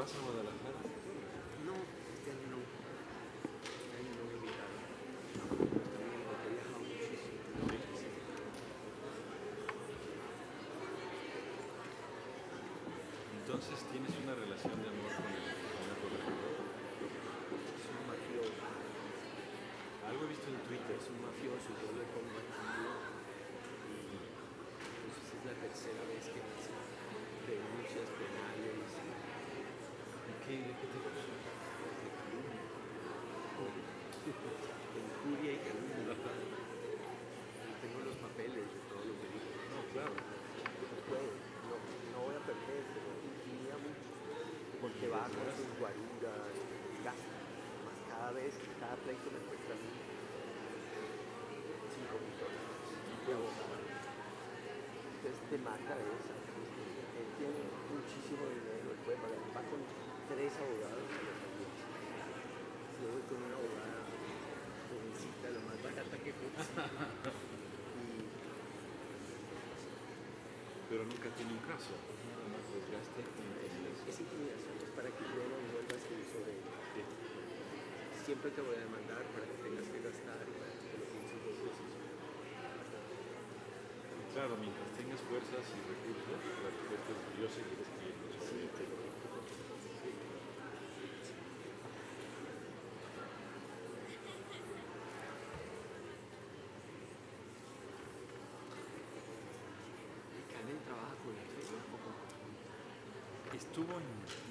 Gracias. cada pleito me cuesta 5 mil dólares de abogado. Entonces te mata esa. Él tiene muchísimo dinero, él puede pagar. Va con tres abogados Luego con una abogada jovencita, lo más barata que ser. Pero nunca tiene un caso. es intimidación, es para que yo no siempre te voy a demandar para que tengas que gastar y para que lo pienses dos Claro, mientras tengas fuerzas y recursos, la respuesta es yo seguiré escribiendo sobre sí. Estuvo en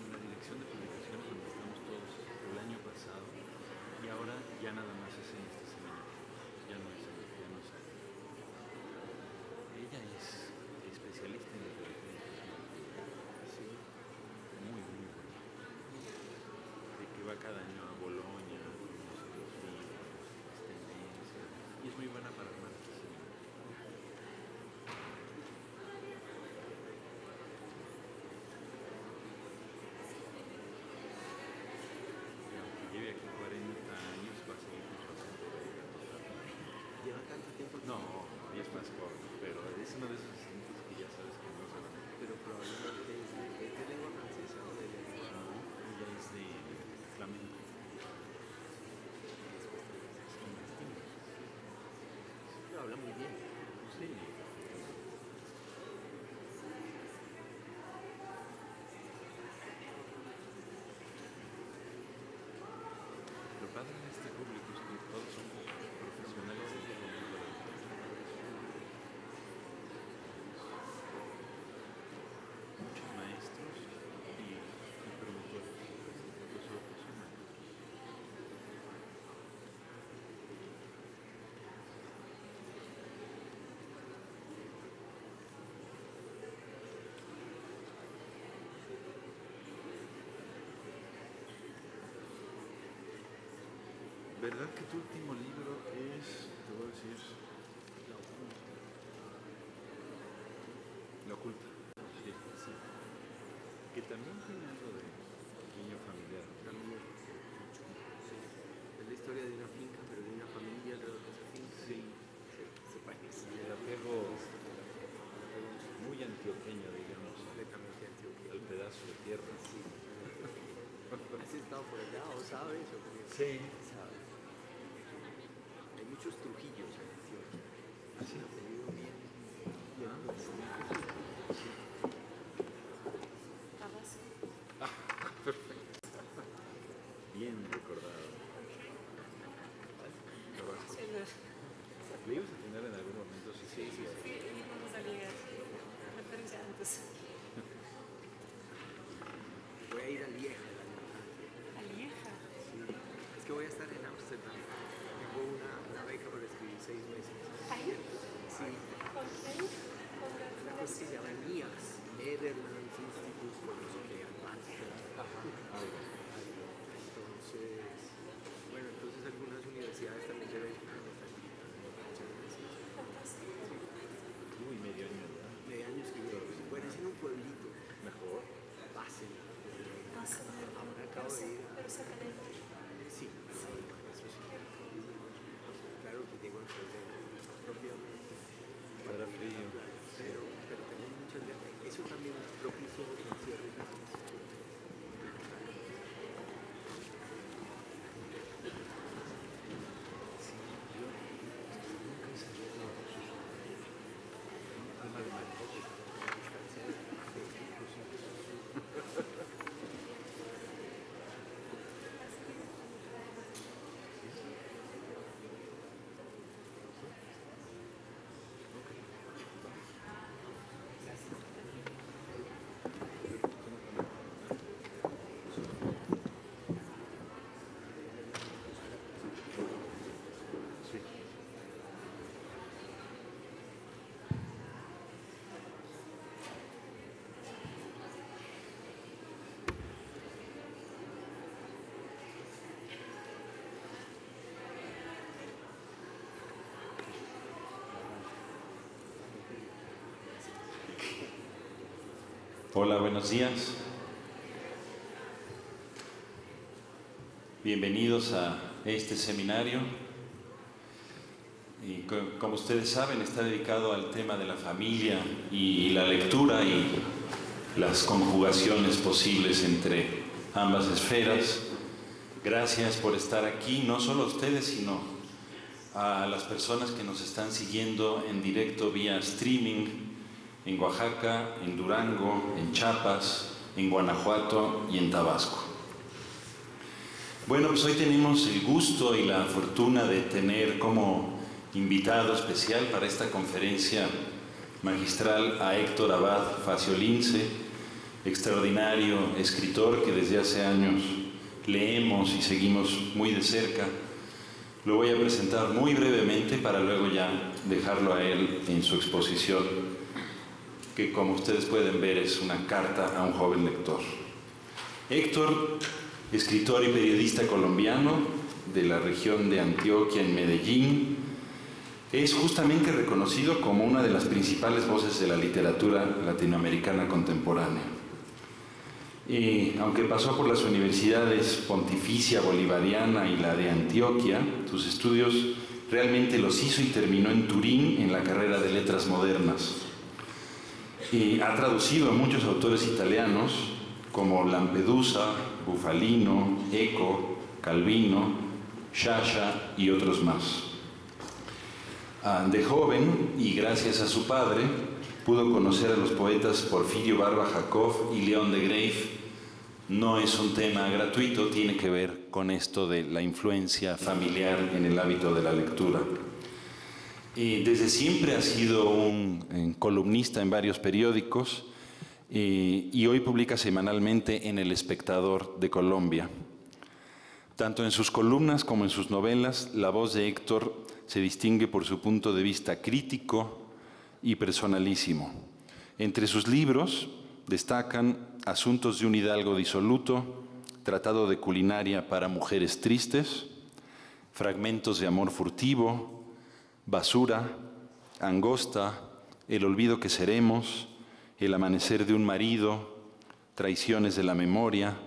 ya nada más es en esta semana. Ya no es ya no es. Ella es especialista en inteligencia Sí. Muy, muy buena. De que va cada año a Bolonia, con los libros, las tendencias. Y es muy buena para No, ya es más corto, pero es una de esas cosas que ya sabes que no se ver. Pero probablemente es de, es de lengua francesa o de lengua. No, ella es de flamenco. Sí, habla muy bien. verdad que tu último libro es, te voy a decir, La Oculta. La Oculta, sí, sí. Que también tiene algo de niño familiar. También, sí. Es la historia de una finca, pero de una familia alrededor de esa finca. Sí. Se parece. el apego muy antioqueño, digamos. Completamente antioqueño. Al pedazo de tierra. Sí. ¿Has estado por allá o sabes? sí muchos Trujillos. ¿eh? se llaman NIAS, Netherlands Institute for Music Entonces, bueno, entonces algunas universidades también se ven Uy, medio año. Medio año escribió. Bueno, es en un pueblito. Mejor. Pásenla. Ahora acabo de ir. Pero Hola, buenos días. Bienvenidos a este seminario. Y como ustedes saben, está dedicado al tema de la familia y la lectura y las conjugaciones posibles entre ambas esferas. Gracias por estar aquí, no solo a ustedes, sino a las personas que nos están siguiendo en directo vía streaming en Oaxaca, en Durango, en Chiapas, en Guanajuato y en Tabasco. Bueno, pues hoy tenemos el gusto y la fortuna de tener como invitado especial para esta conferencia magistral a Héctor Abad Faciolince, extraordinario escritor que desde hace años leemos y seguimos muy de cerca. Lo voy a presentar muy brevemente para luego ya dejarlo a él en su exposición que como ustedes pueden ver es una carta a un joven lector. Héctor, escritor y periodista colombiano de la región de Antioquia en Medellín, es justamente reconocido como una de las principales voces de la literatura latinoamericana contemporánea. Y aunque pasó por las universidades Pontificia Bolivariana y la de Antioquia, sus estudios realmente los hizo y terminó en Turín en la carrera de Letras Modernas y ha traducido a muchos autores italianos como Lampedusa, Bufalino, Eco, Calvino, Shasha y otros más. Ah, de joven, y gracias a su padre, pudo conocer a los poetas Porfirio Barba Jacob y León de Greif No es un tema gratuito, tiene que ver con esto de la influencia familiar en el hábito de la lectura desde siempre ha sido un eh, columnista en varios periódicos y hoy publica semanalmente en El Espectador de Colombia. Tanto en sus columnas como en sus novelas, la voz de Héctor se distingue por su punto de vista crítico y personalísimo. Entre sus libros destacan Asuntos de un Hidalgo disoluto, Tratado de Culinaria para Mujeres Tristes, Fragmentos de Amor Furtivo, basura, angosta, el olvido que seremos, el amanecer de un marido, traiciones de la memoria,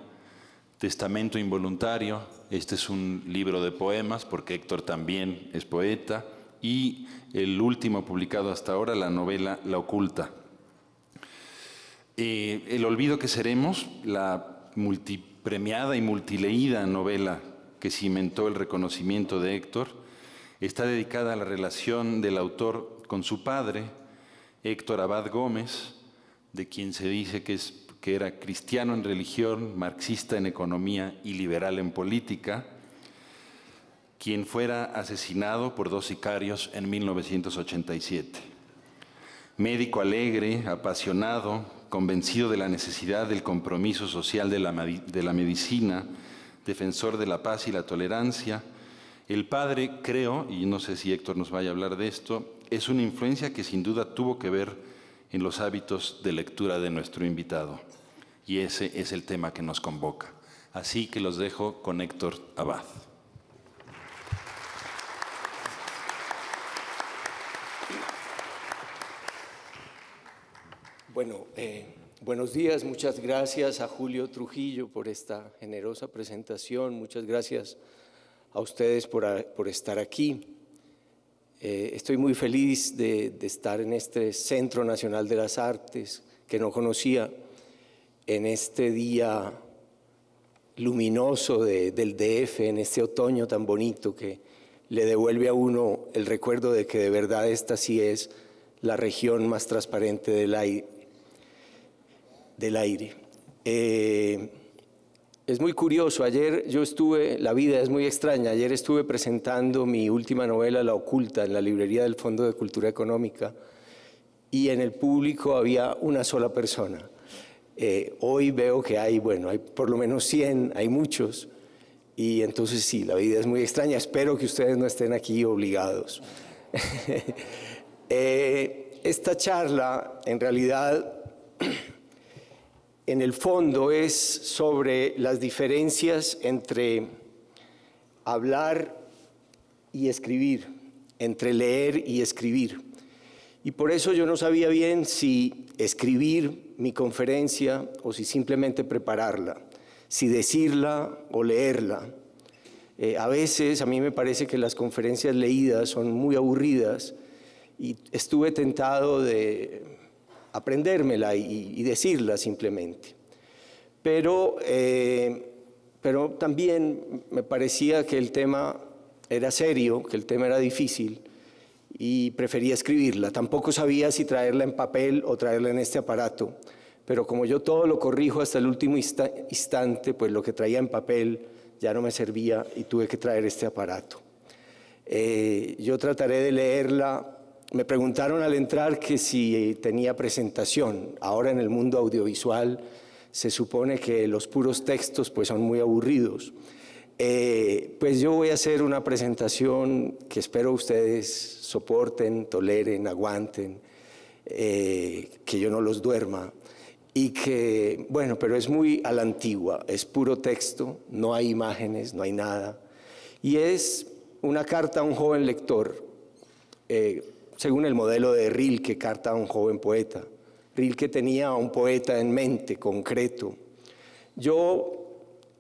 testamento involuntario, este es un libro de poemas porque Héctor también es poeta, y el último publicado hasta ahora, la novela La Oculta. Eh, el olvido que seremos, la multipremiada y multileída novela que cimentó el reconocimiento de Héctor, está dedicada a la relación del autor con su padre, Héctor Abad Gómez, de quien se dice que, que era cristiano en religión, marxista en economía y liberal en política, quien fuera asesinado por dos sicarios en 1987. Médico alegre, apasionado, convencido de la necesidad del compromiso social de la medicina, defensor de la paz y la tolerancia, el padre, creo, y no sé si Héctor nos vaya a hablar de esto, es una influencia que sin duda tuvo que ver en los hábitos de lectura de nuestro invitado. Y ese es el tema que nos convoca. Así que los dejo con Héctor Abad. Bueno, eh, buenos días, muchas gracias a Julio Trujillo por esta generosa presentación, muchas gracias a ustedes por, estar aquí. Eh, estoy muy feliz de, estar en este Centro Nacional de las Artes que no conocía, en este día luminoso del DF, en este otoño tan bonito que le devuelve a uno el recuerdo de que de verdad esta sí es la región más transparente del aire. Del aire. Eh, es muy curioso, ayer yo estuve, la vida es muy extraña, ayer estuve presentando mi última novela, La Oculta, en la librería del Fondo de Cultura Económica y en el público había una sola persona. Eh, hoy veo que hay, bueno, hay por lo menos 100, hay muchos, y entonces sí, la vida es muy extraña, espero que ustedes no estén aquí obligados. Eh, esta charla en realidad en el fondo es sobre las diferencias entre hablar y escribir, entre leer y escribir. Y por eso yo no sabía bien si escribir mi conferencia o si simplemente prepararla, si decirla o leerla. Eh, a veces a mí me parece que las conferencias leídas son muy aburridas y estuve tentado de aprendérmela y, decirla simplemente. Pero, eh, pero también me parecía que el tema era serio, que el tema era difícil y prefería escribirla. Tampoco sabía si traerla en papel o traerla en este aparato, pero como yo todo lo corrijo hasta el último instante, pues lo que traía en papel ya no me servía y tuve que traer este aparato. Eh, yo trataré de leerla me preguntaron al entrar que si tenía presentación. Ahora en el mundo audiovisual se supone que los puros textos pues son muy aburridos. Eh, pues yo voy a hacer una presentación que espero ustedes soporten, toleren, aguanten, eh, que yo no los duerma y que, bueno, pero es muy a la antigua, es puro texto, no hay imágenes, no hay nada. Y es una carta a un joven lector, eh, según el modelo de Rilke, Carta a un joven poeta. Rilke tenía a un poeta en mente, concreto. Yo,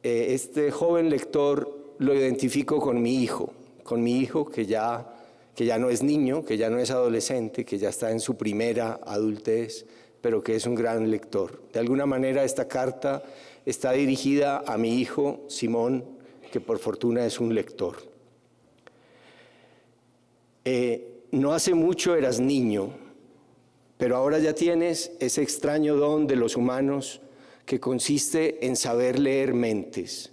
eh, este joven lector, lo identifico con mi hijo, con mi hijo que ya, que ya no es niño, que ya no es adolescente, que ya está en su primera adultez, pero que es un gran lector. De alguna manera esta carta está dirigida a mi hijo Simón, que por fortuna es un lector. Eh, no hace mucho eras niño, pero ahora ya tienes ese extraño don de los humanos que consiste en saber leer mentes.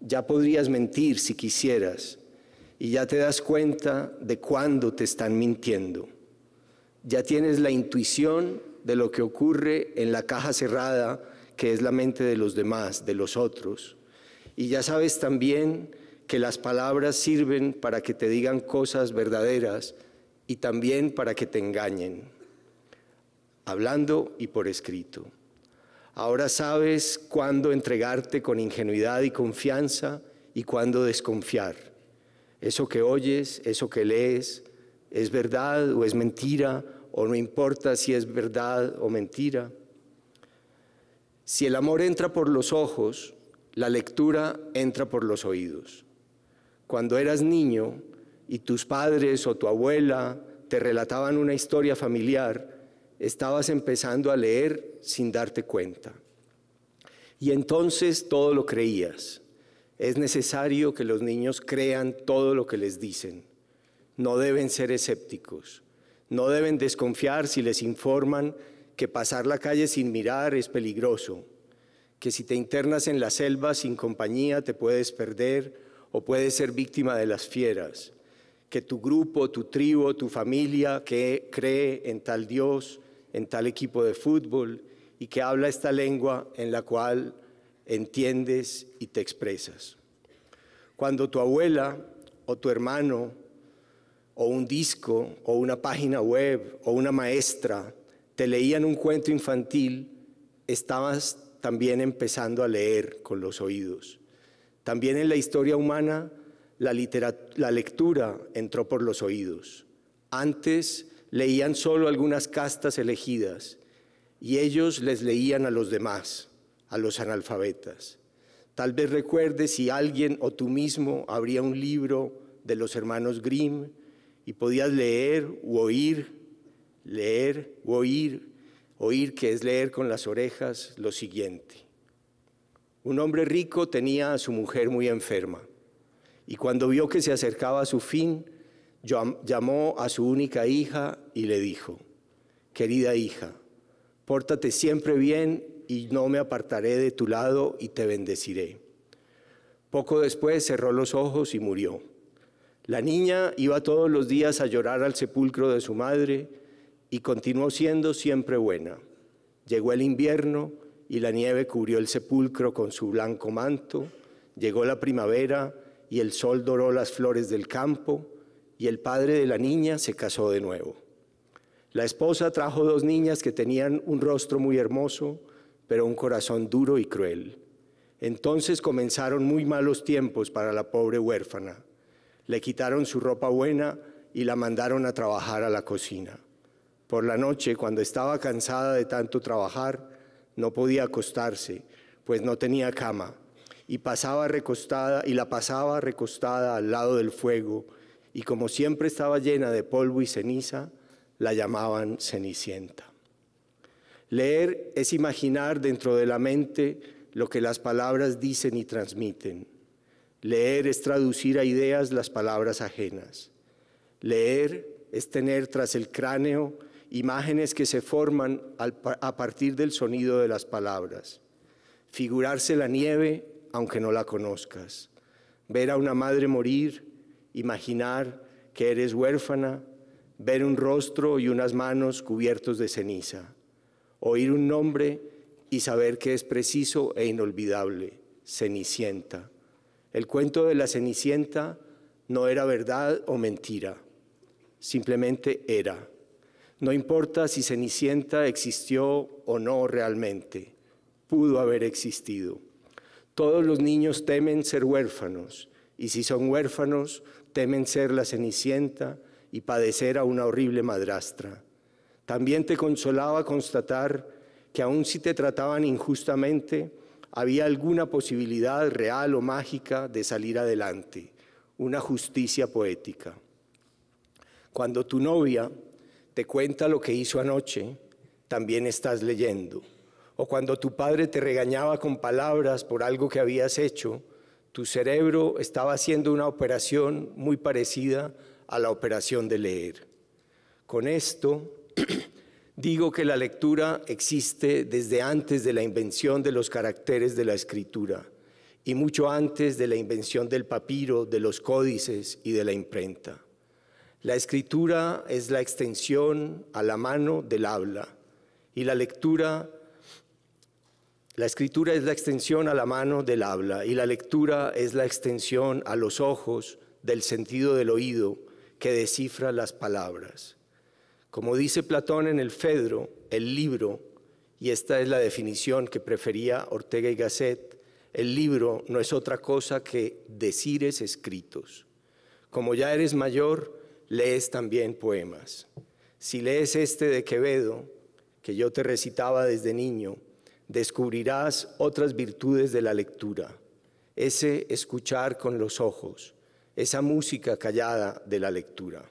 Ya podrías mentir si quisieras y ya te das cuenta de cuándo te están mintiendo. Ya tienes la intuición de lo que ocurre en la caja cerrada que es la mente de los demás, de los otros. Y ya sabes también que las palabras sirven para que te digan cosas verdaderas y también para que te engañen, hablando y por escrito. Ahora sabes cuándo entregarte con ingenuidad y confianza y cuándo desconfiar. Eso que oyes, eso que lees, es verdad o es mentira, o no importa si es verdad o mentira. Si el amor entra por los ojos, la lectura entra por los oídos cuando eras niño y tus padres o tu abuela te relataban una historia familiar, estabas empezando a leer sin darte cuenta. Y entonces todo lo creías. Es necesario que los niños crean todo lo que les dicen. No deben ser escépticos. No deben desconfiar si les informan que pasar la calle sin mirar es peligroso, que si te internas en la selva sin compañía te puedes perder o puedes ser víctima de las fieras, que tu grupo, tu tribu, tu familia que cree en tal Dios, en tal equipo de fútbol y que habla esta lengua en la cual entiendes y te expresas. Cuando tu abuela o tu hermano o un disco o una página web o una maestra te leían un cuento infantil, estabas también empezando a leer con los oídos. También en la historia humana, la, la lectura entró por los oídos. Antes leían solo algunas castas elegidas y ellos les leían a los demás, a los analfabetas. Tal vez recuerdes si alguien o tú mismo abría un libro de los hermanos Grimm y podías leer u oír, leer u oír, oír que es leer con las orejas lo siguiente. Un hombre rico tenía a su mujer muy enferma y cuando vio que se acercaba a su fin, llamó a su única hija y le dijo, querida hija, pórtate siempre bien y no me apartaré de tu lado y te bendeciré. Poco después cerró los ojos y murió. La niña iba todos los días a llorar al sepulcro de su madre y continuó siendo siempre buena. Llegó el invierno, y la nieve cubrió el sepulcro con su blanco manto, llegó la primavera y el sol doró las flores del campo, y el padre de la niña se casó de nuevo. La esposa trajo dos niñas que tenían un rostro muy hermoso, pero un corazón duro y cruel. Entonces comenzaron muy malos tiempos para la pobre huérfana. Le quitaron su ropa buena y la mandaron a trabajar a la cocina. Por la noche, cuando estaba cansada de tanto trabajar, no podía acostarse, pues no tenía cama, y pasaba recostada y la pasaba recostada al lado del fuego, y como siempre estaba llena de polvo y ceniza, la llamaban Cenicienta. Leer es imaginar dentro de la mente lo que las palabras dicen y transmiten. Leer es traducir a ideas las palabras ajenas. Leer es tener tras el cráneo imágenes que se forman a partir del sonido de las palabras. Figurarse la nieve aunque no la conozcas. Ver a una madre morir, imaginar que eres huérfana, ver un rostro y unas manos cubiertos de ceniza. Oír un nombre y saber que es preciso e inolvidable, Cenicienta. El cuento de la Cenicienta no era verdad o mentira, simplemente era. No importa si Cenicienta existió o no realmente, pudo haber existido. Todos los niños temen ser huérfanos y si son huérfanos, temen ser la Cenicienta y padecer a una horrible madrastra. También te consolaba constatar que aun si te trataban injustamente, había alguna posibilidad real o mágica de salir adelante, una justicia poética. Cuando tu novia te cuenta lo que hizo anoche, también estás leyendo. O cuando tu padre te regañaba con palabras por algo que habías hecho, tu cerebro estaba haciendo una operación muy parecida a la operación de leer. Con esto digo que la lectura existe desde antes de la invención de los caracteres de la escritura y mucho antes de la invención del papiro, de los códices y de la imprenta. La escritura es la extensión a la mano del habla y la lectura, la escritura es la extensión a la mano del habla y la lectura es la extensión a los ojos del sentido del oído que descifra las palabras. Como dice Platón en el Fedro, el libro, y esta es la definición que prefería Ortega y Gasset, el libro no es otra cosa que decires escritos. Como ya eres mayor, lees también poemas. Si lees este de Quevedo, que yo te recitaba desde niño, descubrirás otras virtudes de la lectura, ese escuchar con los ojos, esa música callada de la lectura.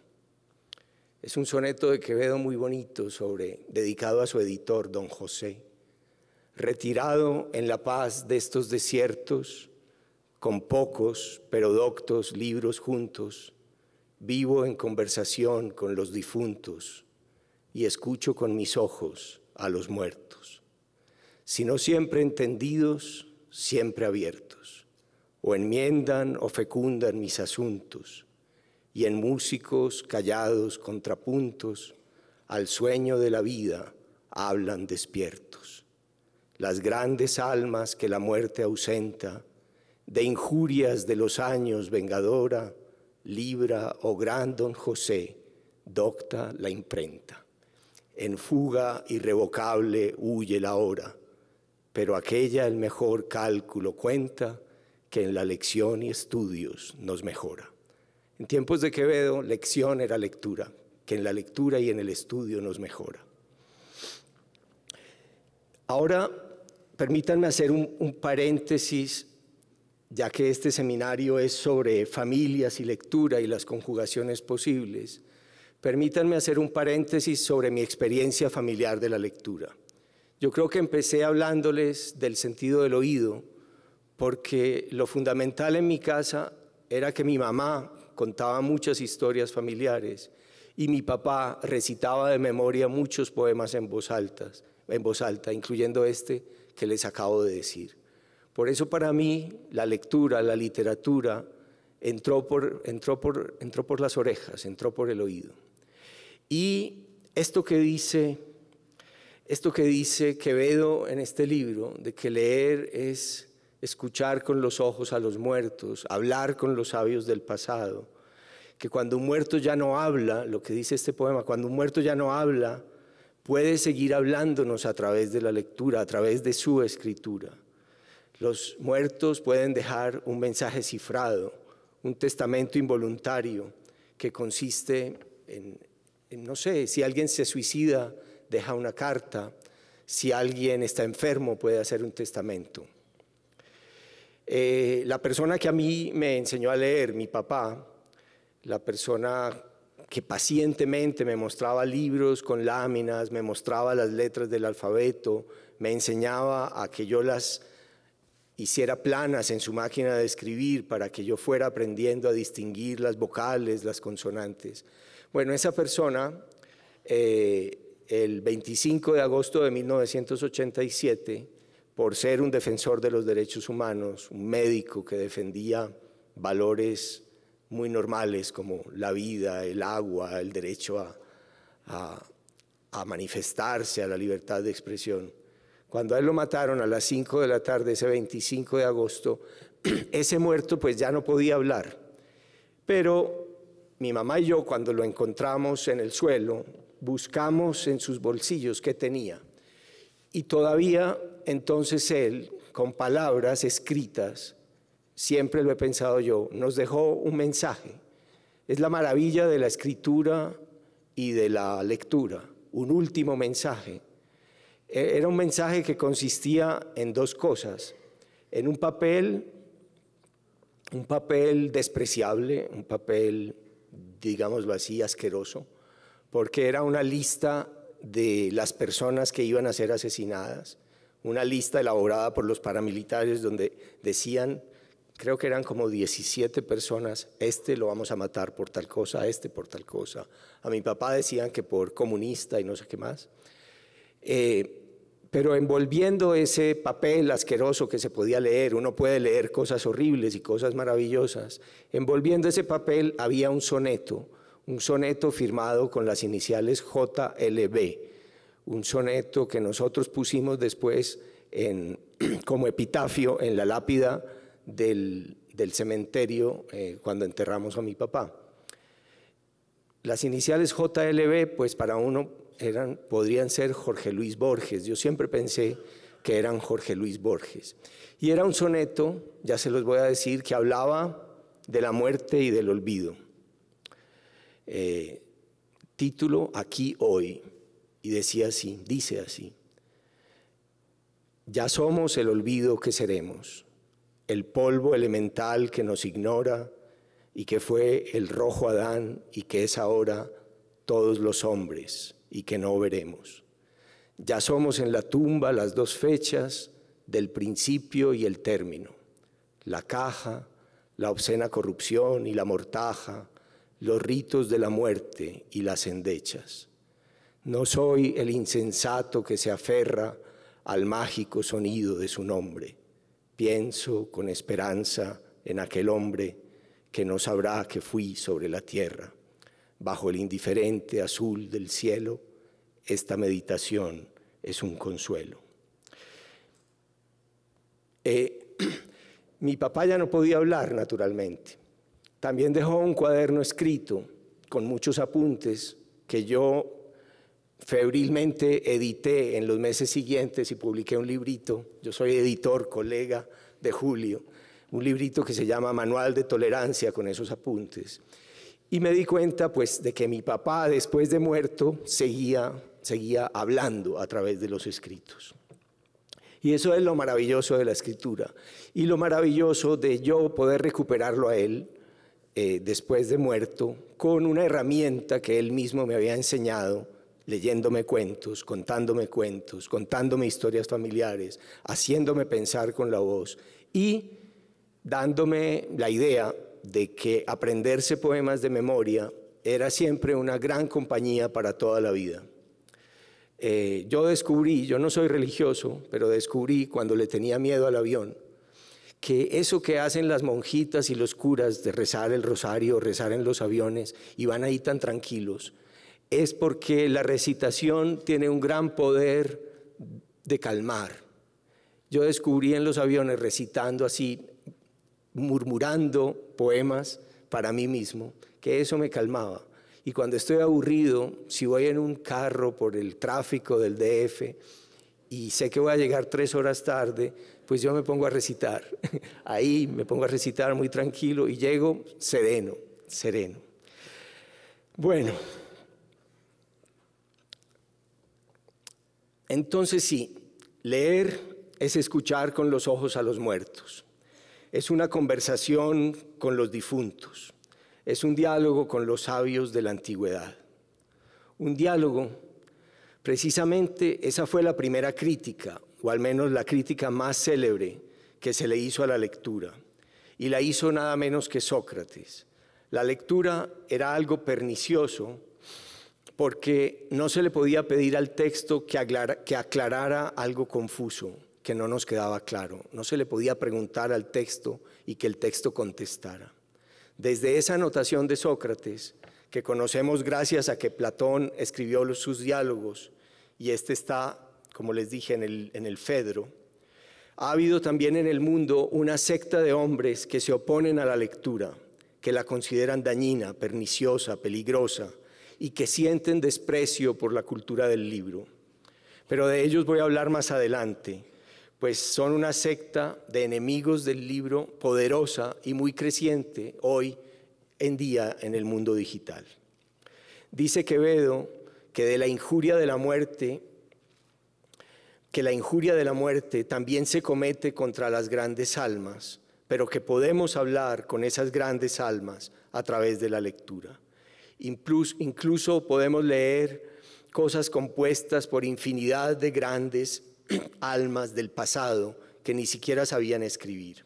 Es un soneto de Quevedo muy bonito sobre dedicado a su editor don José. Retirado en la paz de estos desiertos, con pocos pero doctos libros juntos, Vivo en conversación con los difuntos y escucho con mis ojos a los muertos, sino siempre entendidos, siempre abiertos, o enmiendan o fecundan mis asuntos, y en músicos callados contrapuntos al sueño de la vida hablan despiertos. Las grandes almas que la muerte ausenta, de injurias de los años vengadora, libra o gran don José, docta la imprenta. En fuga irrevocable huye la hora, pero aquella el mejor cálculo cuenta que en la lección y estudios nos mejora. En tiempos de Quevedo, lección era lectura, que en la lectura y en el estudio nos mejora. Ahora, permítanme hacer un, un paréntesis ya que este seminario es sobre familias y lectura y las conjugaciones posibles, permítanme hacer un paréntesis sobre mi experiencia familiar de la lectura. Yo creo que empecé hablándoles del sentido del oído, porque lo fundamental en mi casa era que mi mamá contaba muchas historias familiares y mi papá recitaba de memoria muchos poemas en voz, altas, en voz alta, incluyendo este que les acabo de decir. Por eso para mí la lectura, la literatura, entró por, entró por las orejas, entró por el oído. Y esto que dice... Esto que dice Quevedo en este libro, de que leer es escuchar con los ojos a los muertos, hablar con los sabios del pasado, que cuando un muerto ya no habla, lo que dice este poema, cuando un muerto ya no habla, puede seguir hablándonos a través de la lectura, a través de su escritura. Los muertos pueden dejar un mensaje cifrado, un testamento involuntario que consiste en, no sé, si alguien se suicida, deja una carta, si alguien está enfermo puede hacer un testamento. Eh, la persona que a mí me enseñó a leer, mi papá, la persona que pacientemente me mostraba libros con láminas, me mostraba las letras del alfabeto, me enseñaba a que yo las hiciera planas en su máquina de escribir para que yo fuera aprendiendo a distinguir las vocales, las consonantes. Bueno, esa persona, eh, el 25 de agosto de 1987, por ser un defensor de los derechos humanos, un médico que defendía valores muy normales como la vida, el agua, el derecho a manifestarse, a la libertad de expresión, cuando él lo mataron a las 5 de la tarde, ese 25 de agosto, ese muerto pues ya no podía hablar. Pero mi mamá y yo cuando lo encontramos en el suelo, buscamos en sus bolsillos qué tenía. Y todavía entonces él, con palabras escritas, siempre lo he pensado yo, nos dejó un mensaje. Es la maravilla de la escritura y de la lectura, un último mensaje e, era un mensaje que consistía en dos cosas, en un papel, un papel despreciable, un papel, digámoslo así, asqueroso, porque era una lista de las personas que iban a ser asesinadas, una lista elaborada por los paramilitares donde decían, creo que eran como 17 personas, este lo vamos a matar por tal cosa, este por tal cosa. A mi papá decían que por comunista y no sé qué más. Eh, pero envolviendo ese papel asqueroso que se podía leer, uno puede leer cosas horribles y cosas maravillosas, envolviendo ese papel había un soneto, un soneto firmado con las iniciales JLB, un soneto que nosotros pusimos después como epitafio en la lápida del, cementerio eh, cuando enterramos a mi papá. Las iniciales JLB, pues para uno eran, podrían ser Jorge Luis Borges. Yo siempre pensé que eran Jorge Luis Borges. Y era un soneto, ya se los voy a decir, que hablaba de la muerte y del olvido. Eh, título Aquí hoy. Y decía así, dice así. Ya somos el olvido que seremos, el polvo elemental que nos ignora y que fue el rojo Adán y que es ahora todos los hombres y que no veremos. Ya somos en la tumba las dos fechas del principio y el término, la caja, la obscena corrupción y la mortaja, los ritos de la muerte y las endechas. No soy el insensato que se aferra al mágico sonido de su nombre. Pienso con esperanza en aquel hombre que no sabrá que fui sobre la tierra, bajo el indiferente azul del cielo, esta meditación es un consuelo. Eh, mi papá ya no podía hablar, naturalmente. También dejó un cuaderno escrito con muchos apuntes que yo febrilmente edité en los meses siguientes y publiqué un librito. Yo soy editor, colega de Julio, un librito que se llama Manual de Tolerancia con esos apuntes. Y me di cuenta pues de que mi papá después de muerto seguía seguía hablando a través de los escritos. Y eso es lo maravilloso de la escritura y lo maravilloso de yo poder recuperarlo a él eh, después de muerto con una herramienta que él mismo me había enseñado leyéndome cuentos, contándome cuentos, contándome historias familiares, haciéndome pensar con la voz y dándome la idea de que aprenderse poemas de memoria era siempre una gran compañía para toda la vida. Eh, yo descubrí, yo no soy religioso, pero descubrí cuando le tenía miedo al avión, que eso que hacen las monjitas y los curas de rezar el rosario, rezar en los aviones y van ahí tan tranquilos, es porque la recitación tiene un gran poder de calmar. Yo descubrí en los aviones recitando así, murmurando poemas para mí mismo, que eso me calmaba. Y cuando estoy aburrido, si voy en un carro por el tráfico del DF y sé que voy a llegar tres horas tarde, pues yo me pongo a recitar. Ahí me pongo a recitar muy tranquilo y llego sereno, sereno. Bueno, entonces sí, leer es escuchar con los ojos a los muertos, es una conversación con los difuntos es un diálogo con los sabios de la antigüedad. Un diálogo, precisamente esa fue la primera crítica, o al menos la crítica más célebre que se le hizo a la lectura, y la hizo nada menos que Sócrates. La lectura era algo pernicioso porque no se le podía pedir al texto que, aclarara algo confuso, que no nos quedaba claro. No se le podía preguntar al texto y que el texto contestara. Desde esa anotación de Sócrates, que conocemos gracias a que Platón escribió sus diálogos, y este está, como les dije, en el, en el Fedro, ha habido también en el mundo una secta de hombres que se oponen a la lectura, que la consideran dañina, perniciosa, peligrosa, y que sienten desprecio por la cultura del libro. Pero de ellos voy a hablar más adelante pues son una secta de enemigos del libro poderosa y muy creciente hoy en día en el mundo digital. Dice Quevedo que de la injuria de la muerte, que la injuria de la muerte también se comete contra las grandes almas, pero que podemos hablar con esas grandes almas a través de la lectura. Incluso, podemos leer cosas compuestas por infinidad de grandes almas del pasado que ni siquiera sabían escribir.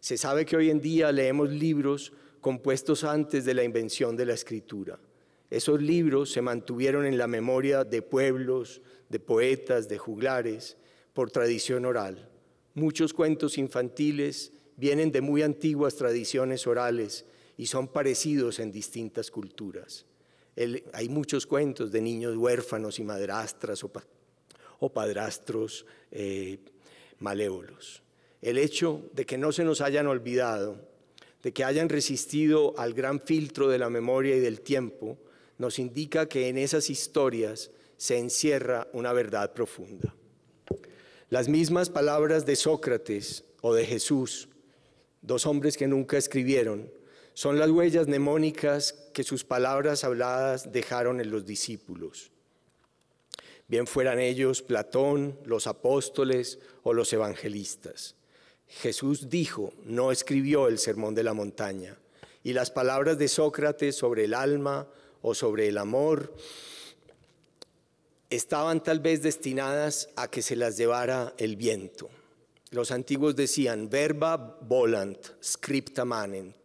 Se sabe que hoy en día leemos libros compuestos antes de la invención de la escritura. Esos libros se mantuvieron en la memoria de pueblos, de poetas, de juglares, por tradición oral. Muchos cuentos infantiles vienen de muy antiguas tradiciones orales y son parecidos en distintas culturas. hay muchos cuentos de niños huérfanos y madrastras o, padrastros eh, malévolos. El hecho de que no se nos hayan olvidado, de que hayan resistido al gran filtro de la memoria y del tiempo, nos indica que en esas historias se encierra una verdad profunda. Las mismas palabras de Sócrates o de Jesús, dos hombres que nunca escribieron, son las huellas mnemónicas que sus palabras habladas dejaron en los discípulos bien fueran ellos Platón, los apóstoles o los evangelistas. Jesús dijo, no escribió el Sermón de la Montaña, y las palabras de Sócrates sobre el alma o sobre el amor estaban tal vez destinadas a que se las llevara el viento. Los antiguos decían, verba volant, scripta manent,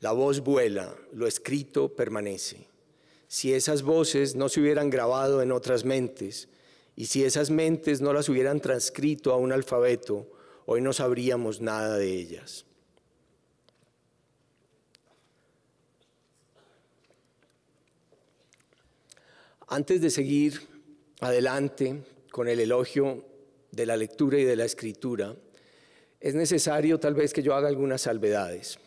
la voz vuela, lo escrito permanece si esas voces no se hubieran grabado en otras mentes y si esas mentes no las hubieran transcrito a un alfabeto, hoy no sabríamos nada de ellas. Antes de seguir adelante con el elogio de la lectura y de la escritura, es necesario tal vez que yo haga algunas salvedades.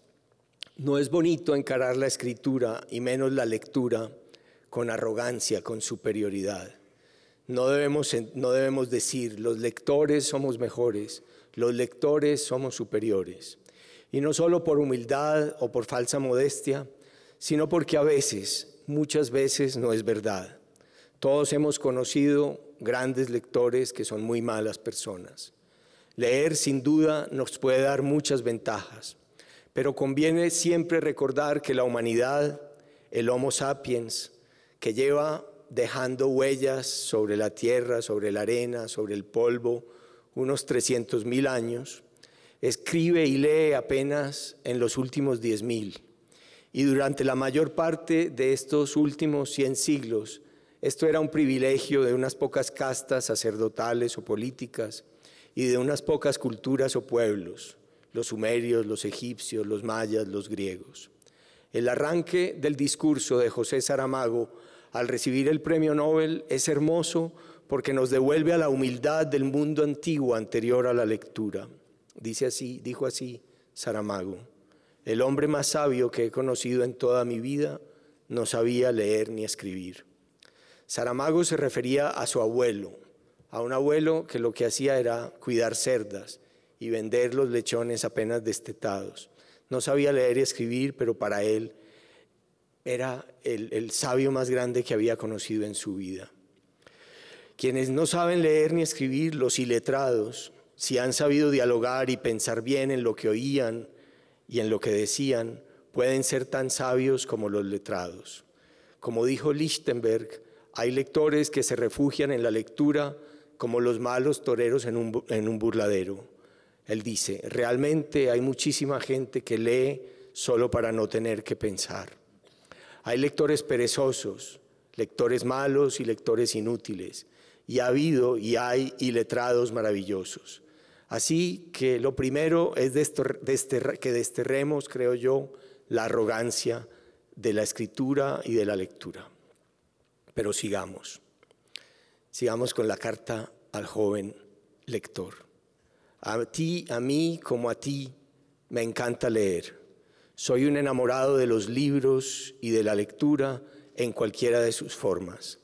No es bonito encarar la escritura y menos la lectura con arrogancia, con superioridad. No debemos, no debemos decir, los lectores somos mejores, los lectores somos superiores. Y no solo por humildad o por falsa modestia, sino porque a veces, muchas veces no es verdad. Todos hemos conocido grandes lectores que son muy malas personas. Leer sin duda nos puede dar muchas ventajas, pero conviene siempre recordar que la humanidad, el Homo sapiens, que lleva dejando huellas sobre la tierra, sobre la arena, sobre el polvo, unos 300.000 mil años, escribe y lee apenas en los últimos 10.000 Y durante la mayor parte de estos últimos 100 siglos, esto era un privilegio de unas pocas castas sacerdotales o políticas y de unas pocas culturas o pueblos, los sumerios, los egipcios, los mayas, los griegos. El arranque del discurso de José Saramago al recibir el premio Nobel es hermoso porque nos devuelve a la humildad del mundo antiguo anterior a la lectura. Dice así, dijo así Saramago, el hombre más sabio que he conocido en toda mi vida no sabía leer ni escribir. Saramago se refería a su abuelo, a un abuelo que lo que hacía era cuidar cerdas y vender los lechones apenas destetados. No sabía leer y escribir, pero para él era el, sabio más grande que había conocido en su vida. Quienes no saben leer ni escribir, los iletrados, si han sabido dialogar y pensar bien en lo que oían y en lo que decían, pueden ser tan sabios como los letrados. Como dijo Lichtenberg, hay lectores que se refugian en la lectura como los malos toreros en un, en un burladero. Él dice, realmente hay muchísima gente que lee solo para no tener que pensar. Hay lectores perezosos, lectores malos y lectores inútiles. Y ha habido y hay iletrados maravillosos. Así que lo primero es que desterremos, creo yo, la arrogancia de la escritura y de la lectura. Pero sigamos. Sigamos con la carta al joven lector. A ti, a mí, como a ti, me encanta leer. Soy un enamorado de los libros y de la lectura en cualquiera de sus formas,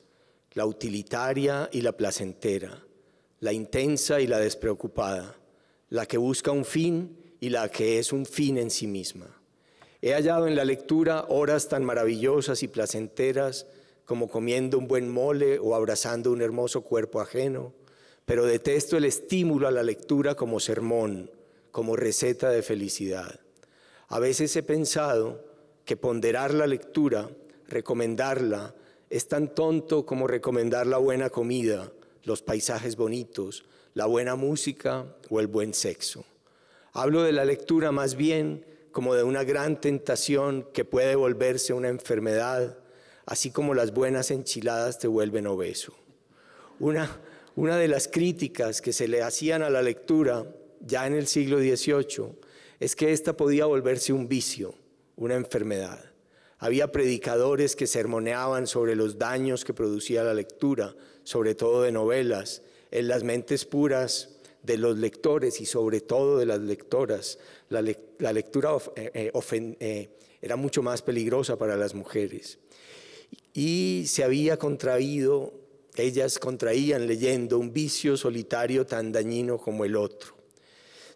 la utilitaria y la placentera, la intensa y la despreocupada, la que busca un fin y la que es un fin en sí misma. He hallado en la lectura horas tan maravillosas y placenteras como comiendo un buen mole o abrazando un hermoso cuerpo ajeno, pero detesto el estímulo a la lectura como sermón, como receta de felicidad. A veces he pensado que ponderar la lectura, recomendarla, es tan tonto como recomendar la buena comida, los paisajes bonitos, la buena música o el buen sexo. Hablo de la lectura más bien como de una gran tentación que puede volverse una enfermedad, así como las buenas enchiladas te vuelven obeso. Una, una de las críticas que se le hacían a la lectura ya en el siglo XVIII es que esta podía volverse un vicio, una enfermedad. Había predicadores que sermoneaban sobre los daños que producía la lectura, sobre todo de novelas, en las mentes puras de los lectores y sobre todo de las lectoras. La, lectura eh, eh, eh, era mucho más peligrosa para las mujeres. Y se había contraído, ellas contraían leyendo un vicio solitario tan dañino como el otro.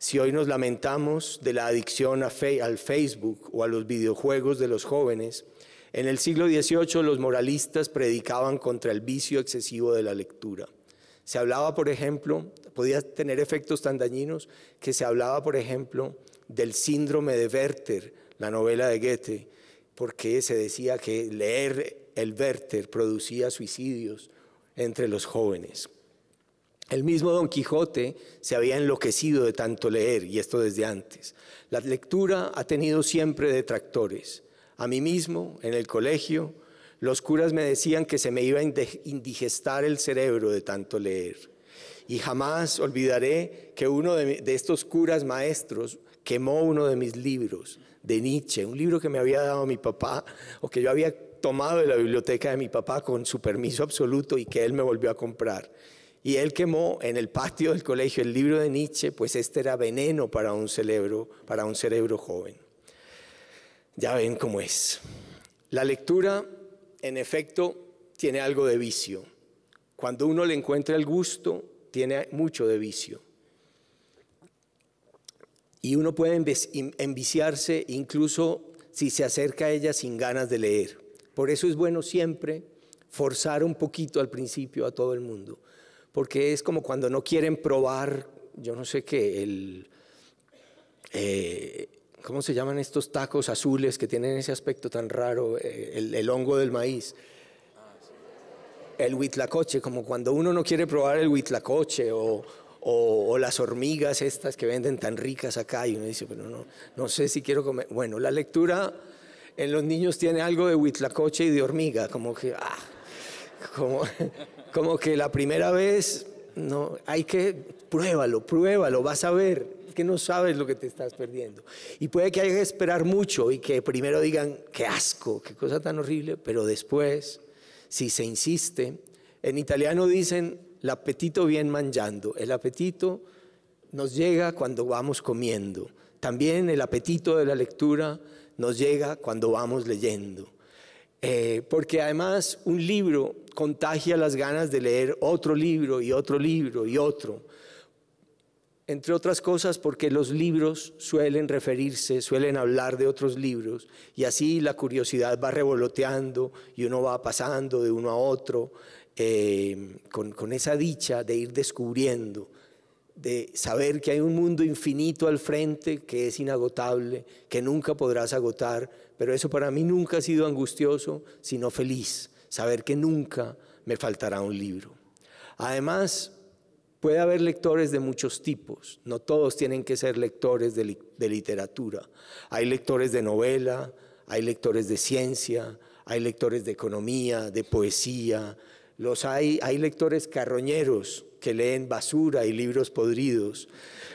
Si hoy nos lamentamos de la adicción al Facebook o a los videojuegos de los jóvenes, en el siglo XVIII los moralistas predicaban contra el vicio excesivo de la lectura. Se hablaba, por ejemplo, podía tener efectos tan dañinos que se hablaba, por ejemplo, del síndrome de Werther, la novela de Goethe, porque se decía que leer el Werther producía suicidios entre los jóvenes. El mismo Don Quijote se había enloquecido de tanto leer, y esto desde antes. La lectura ha tenido siempre detractores. A mí mismo, en el colegio, los curas me decían que se me iba a indigestar el cerebro de tanto leer. Y jamás olvidaré que uno de, estos curas maestros quemó uno de mis libros, de Nietzsche, un libro que me había dado mi papá, o que yo había tomado de la biblioteca de mi papá con su permiso absoluto y que él me volvió a comprar y él quemó en el patio del colegio el libro de Nietzsche, pues este era veneno para un cerebro, para un cerebro joven. Ya ven cómo es. La lectura, en efecto, tiene algo de vicio. Cuando uno le encuentra el gusto, tiene mucho de vicio. Y uno puede enviciarse incluso si se acerca a ella sin ganas de leer. Por eso es bueno siempre forzar un poquito al principio a todo el mundo porque es como cuando no quieren probar, yo no sé qué, el... Eh, ¿Cómo se llaman estos tacos azules que tienen ese aspecto tan raro? Eh, el, hongo del maíz. El huitlacoche, como cuando uno no quiere probar el huitlacoche o, las hormigas estas que venden tan ricas acá y uno dice, pero no, no sé si quiero comer. Bueno, la lectura en los niños tiene algo de huitlacoche y de hormiga, como que, ah, como... como que la primera vez, no, hay que, pruébalo, pruébalo, vas a ver, que no sabes lo que te estás perdiendo. Y puede que haya que esperar mucho y que primero digan, qué asco, qué cosa tan horrible, pero después, si se insiste, en italiano dicen, el apetito bien manjando. el apetito nos llega cuando vamos comiendo. También el apetito de la lectura nos llega cuando vamos leyendo. Eh, porque además un libro contagia las ganas de leer otro libro y otro libro y otro. Entre otras cosas porque los libros suelen referirse, suelen hablar de otros libros y así la curiosidad va revoloteando y uno va pasando de uno a otro eh, con esa dicha de ir descubriendo de saber que hay un mundo infinito al frente que es inagotable, que nunca podrás agotar, pero eso para mí nunca ha sido angustioso, sino feliz, saber que nunca me faltará un libro. Además, puede haber lectores de muchos tipos, no todos tienen que ser lectores de, literatura. Hay lectores de novela, hay lectores de ciencia, hay lectores de economía, de poesía, hay, lectores carroñeros que leen basura y libros podridos,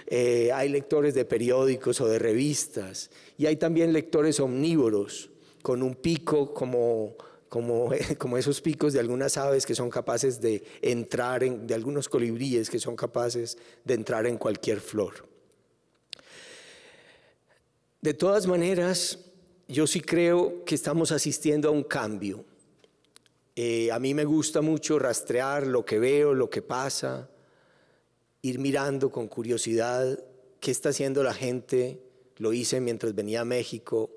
eh, hay lectores de periódicos o de revistas, y hay también lectores omnívoros, con un pico como, como, como esos picos de algunas aves que son capaces de entrar, en, de algunos colibríes que son capaces de entrar en cualquier flor. De todas maneras, yo sí creo que estamos asistiendo a un cambio. Eh, a mí me gusta mucho rastrear lo que veo, lo que pasa, ir mirando con curiosidad qué está haciendo la gente lo hice mientras venía a México,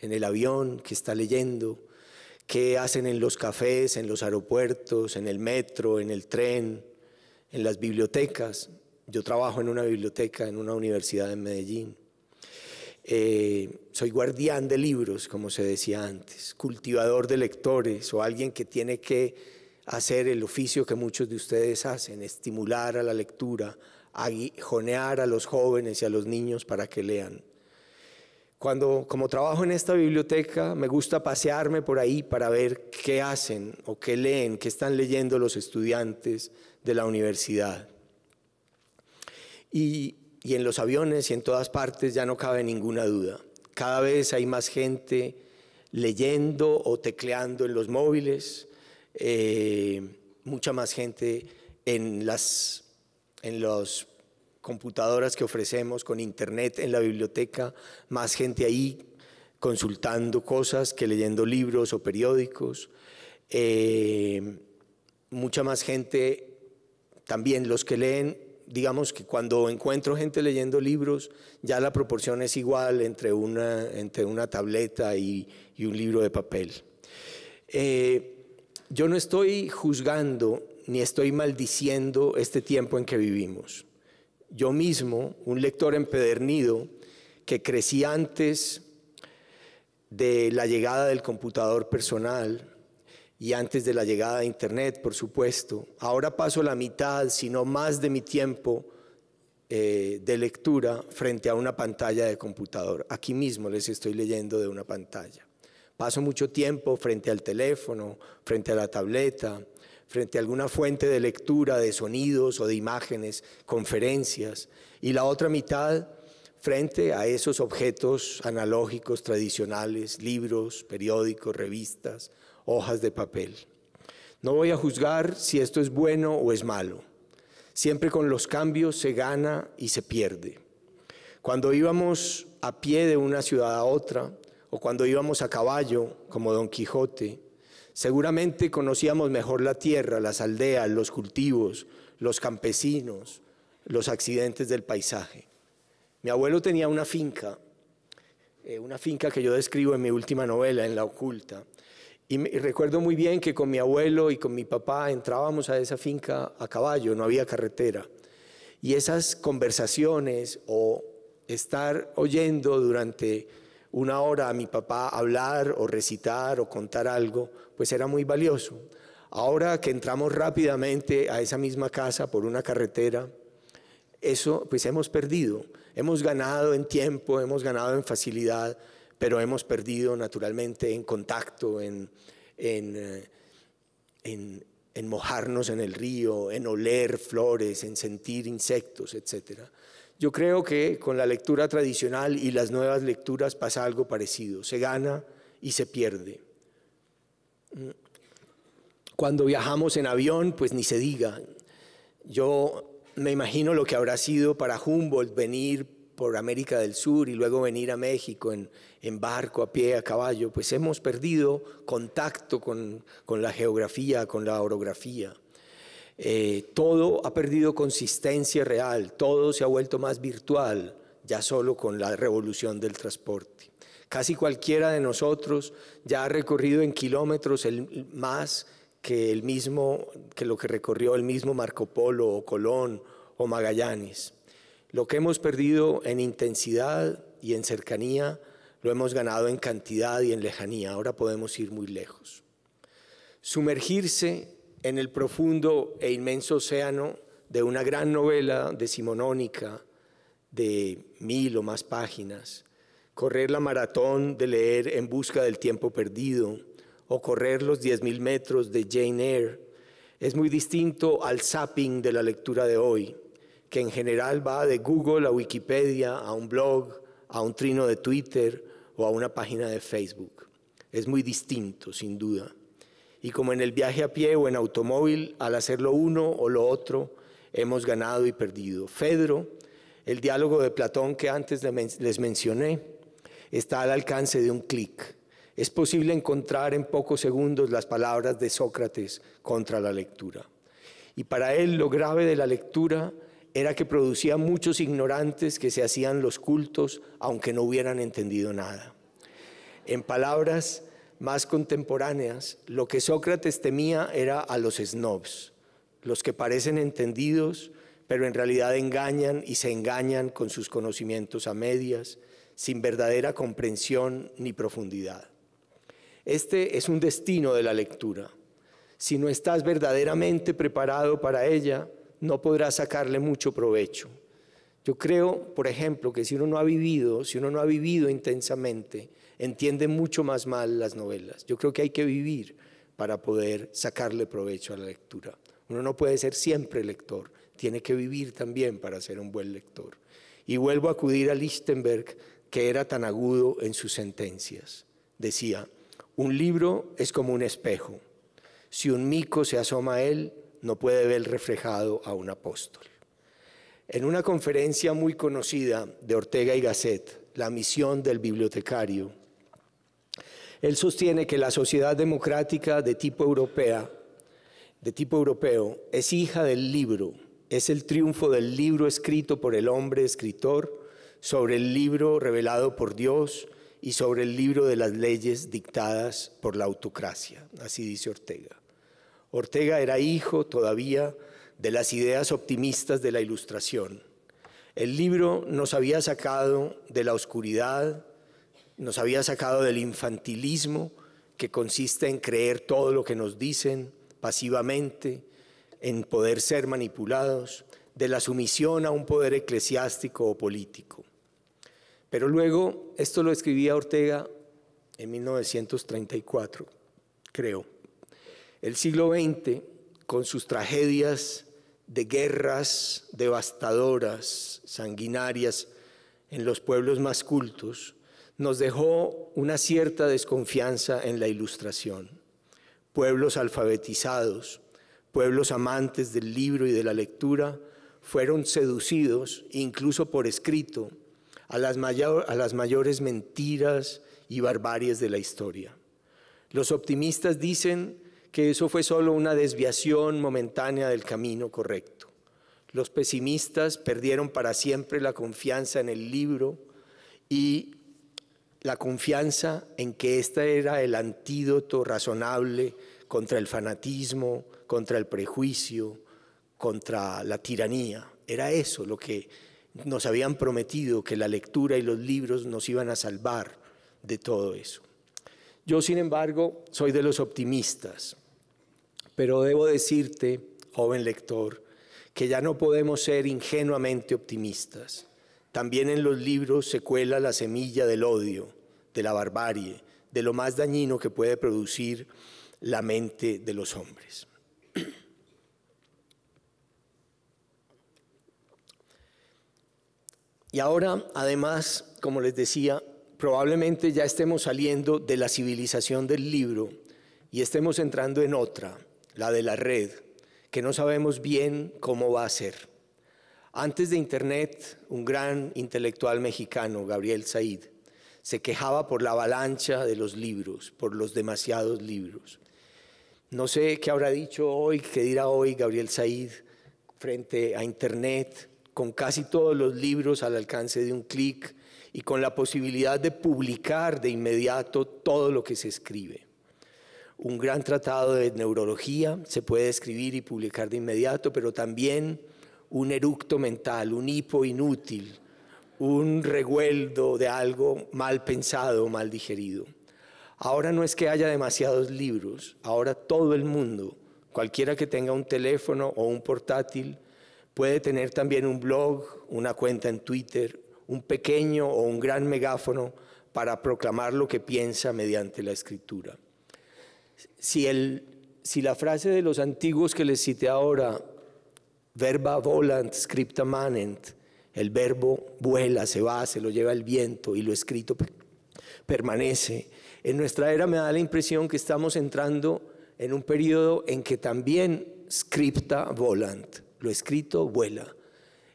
en el avión que está leyendo, qué hacen en los cafés, en los aeropuertos, en el metro, en el tren, en las bibliotecas. Yo trabajo en una biblioteca en una universidad en Medellín. Eh, soy guardián de libros, como se decía antes, cultivador de lectores o alguien que tiene que hacer el oficio que muchos de ustedes hacen, estimular a la lectura, aguijonear a los jóvenes y a los niños para que lean. Cuando, como trabajo en esta biblioteca, me gusta pasearme por ahí para ver qué hacen o qué leen, qué están leyendo los estudiantes de la universidad. Y, en los aviones y en todas partes ya no cabe ninguna duda. Cada vez hay más gente leyendo o tecleando en los móviles, eh, mucha más gente en, las, en los computadoras que ofrecemos, con internet en la biblioteca, más gente ahí consultando cosas que leyendo libros o periódicos. Eh, mucha más gente, también los que leen, digamos que cuando encuentro gente leyendo libros, ya la proporción es igual entre una, entre una tableta y, un libro de papel. Eh, yo no estoy juzgando ni estoy maldiciendo este tiempo en que vivimos yo mismo, un lector empedernido, que crecí antes de la llegada del computador personal y antes de la llegada de Internet, por supuesto. Ahora paso la mitad, si no más de mi tiempo eh, de lectura frente a una pantalla de computador. Aquí mismo les estoy leyendo de una pantalla. Paso mucho tiempo frente al teléfono, frente a la tableta, frente a alguna fuente de lectura, de sonidos o de imágenes, conferencias, y la otra mitad frente a esos objetos analógicos tradicionales, libros, periódicos, revistas, hojas de papel. No voy a juzgar si esto es bueno o es malo. Siempre con los cambios se gana y se pierde. Cuando íbamos a pie de una ciudad a otra, o cuando íbamos a caballo, como Don Quijote, Seguramente conocíamos mejor la tierra, las aldeas, los cultivos, los campesinos, los accidentes del paisaje. Mi abuelo tenía una finca, eh, una finca que yo describo en mi última novela, en La Oculta. y, recuerdo muy bien que con mi abuelo y con mi papá entrábamos a esa finca a caballo, no había carretera. Y esas conversaciones o estar oyendo durante una hora a mi papá hablar o recitar o contar algo, pues era muy valioso. Ahora que entramos rápidamente a esa misma casa por una carretera, eso pues hemos perdido. Hemos ganado en tiempo, hemos ganado en facilidad, pero hemos perdido naturalmente en contacto, en, eh, mojarnos en el río, en oler flores, en sentir insectos, etcétera. Yo creo que con la lectura tradicional y las nuevas lecturas pasa algo parecido. Se gana y se pierde. Cuando viajamos en avión, pues ni se diga. Yo me imagino lo que habrá sido para Humboldt venir por América del Sur y luego venir a México en, barco, a pie, a caballo, pues hemos perdido contacto con la geografía, con la orografía. Eh, todo ha perdido consistencia real, todo se ha vuelto más virtual, ya solo con la revolución del transporte. Casi cualquiera de nosotros ya ha recorrido en kilómetros el, más que, el mismo, que lo que recorrió el mismo Marco Polo o Colón o Magallanes. Lo que hemos perdido en intensidad y en cercanía, lo hemos ganado en cantidad y en lejanía. Ahora podemos ir muy lejos. Sumergirse en el profundo e inmenso océano de una gran novela decimonónica de mil o más páginas, correr la maratón de leer En busca del tiempo perdido o correr los 10.000 metros de Jane Eyre, es muy distinto al zapping de la lectura de hoy, que en general va de Google a Wikipedia, a un blog, a un trino de Twitter o a una página de Facebook. Es muy distinto, sin duda. Y como en el viaje a pie o en automóvil, al hacer lo uno o lo otro, hemos ganado y perdido. Fedro, el diálogo de Platón que antes les mencioné, está al alcance de un clic. Es posible encontrar en pocos segundos las palabras de Sócrates contra la lectura. Y para él lo grave de la lectura era que producía muchos ignorantes que se hacían los cultos aunque no hubieran entendido nada. En palabras más contemporáneas, lo que Sócrates temía era a los snobs, los que parecen entendidos, pero en realidad engañan y se engañan con sus conocimientos a medias, sin verdadera comprensión ni profundidad. Este es un destino de la lectura. Si no estás verdaderamente preparado para ella, no podrás sacarle mucho provecho. Yo creo, por ejemplo, que si uno no ha vivido, si uno no ha vivido intensamente, entiende mucho más mal las novelas. Yo creo que hay que vivir para poder sacarle provecho a la lectura. Uno no puede ser siempre lector, tiene que vivir también para ser un buen lector. Y vuelvo a acudir a Lichtenberg, que era tan agudo en sus sentencias. Decía, un libro es como un espejo. Si un mico se asoma a él, no puede ver reflejado a un apóstol. En una conferencia muy conocida de Ortega y Gasset, La misión del bibliotecario, él sostiene que la sociedad democrática de tipo europea, de tipo europeo, es hija del libro, es el triunfo del libro escrito por el hombre escritor sobre el libro revelado por Dios y sobre el libro de las leyes dictadas por la autocracia, así dice Ortega. Ortega era hijo todavía de las ideas optimistas de la Ilustración. El libro nos había sacado de la oscuridad, nos había sacado del infantilismo que consiste en creer todo lo que nos dicen pasivamente, en poder ser manipulados, de la sumisión a un poder eclesiástico o político. Pero luego, esto lo escribía Ortega en 1934, creo. El siglo XX con sus tragedias de guerras devastadoras, sanguinarias, en los pueblos más cultos, nos dejó una cierta desconfianza en la ilustración. Pueblos alfabetizados, pueblos amantes del libro y de la lectura, fueron seducidos, incluso por escrito, a las, mayores mentiras y barbaries de la historia. Los optimistas dicen que eso fue solo una desviación momentánea del camino correcto. Los pesimistas perdieron para siempre la confianza en el libro y la confianza en que este era el antídoto razonable contra el fanatismo, contra el prejuicio, contra la tiranía. Era eso lo que nos habían prometido, que la lectura y los libros nos iban a salvar de todo eso. Yo, sin embargo, soy de los optimistas. Pero debo decirte, joven lector, que ya no podemos ser ingenuamente optimistas. También en los libros se cuela la semilla del odio, de la barbarie, de lo más dañino que puede producir la mente de los hombres. Y ahora, además, como les decía, probablemente ya estemos saliendo de la civilización del libro y estemos entrando en otra, la de la red, que no sabemos bien cómo va a ser. Antes de Internet, un gran intelectual mexicano, Gabriel Said, se quejaba por la avalancha de los libros, por los demasiados libros. No sé qué habrá dicho hoy, qué dirá hoy Gabriel Said frente a Internet, con casi todos los libros al alcance de un clic y con la posibilidad de publicar de inmediato todo lo que se escribe un gran tratado de neurología, se puede escribir y publicar de inmediato, pero también un eructo mental, un hipo inútil, un regueldo de algo mal pensado, mal digerido. Ahora no es que haya demasiados libros, ahora todo el mundo, cualquiera que tenga un teléfono o un portátil, puede tener también un blog, una cuenta en Twitter, un pequeño o un gran megáfono para proclamar lo que piensa mediante la escritura. Si, la frase de los antiguos que les cité ahora, verba volant, scripta manent, el verbo vuela, se va, se lo lleva el viento y lo escrito permanece. En nuestra era me da la impresión que estamos entrando en un periodo en que también scripta volant, lo escrito vuela.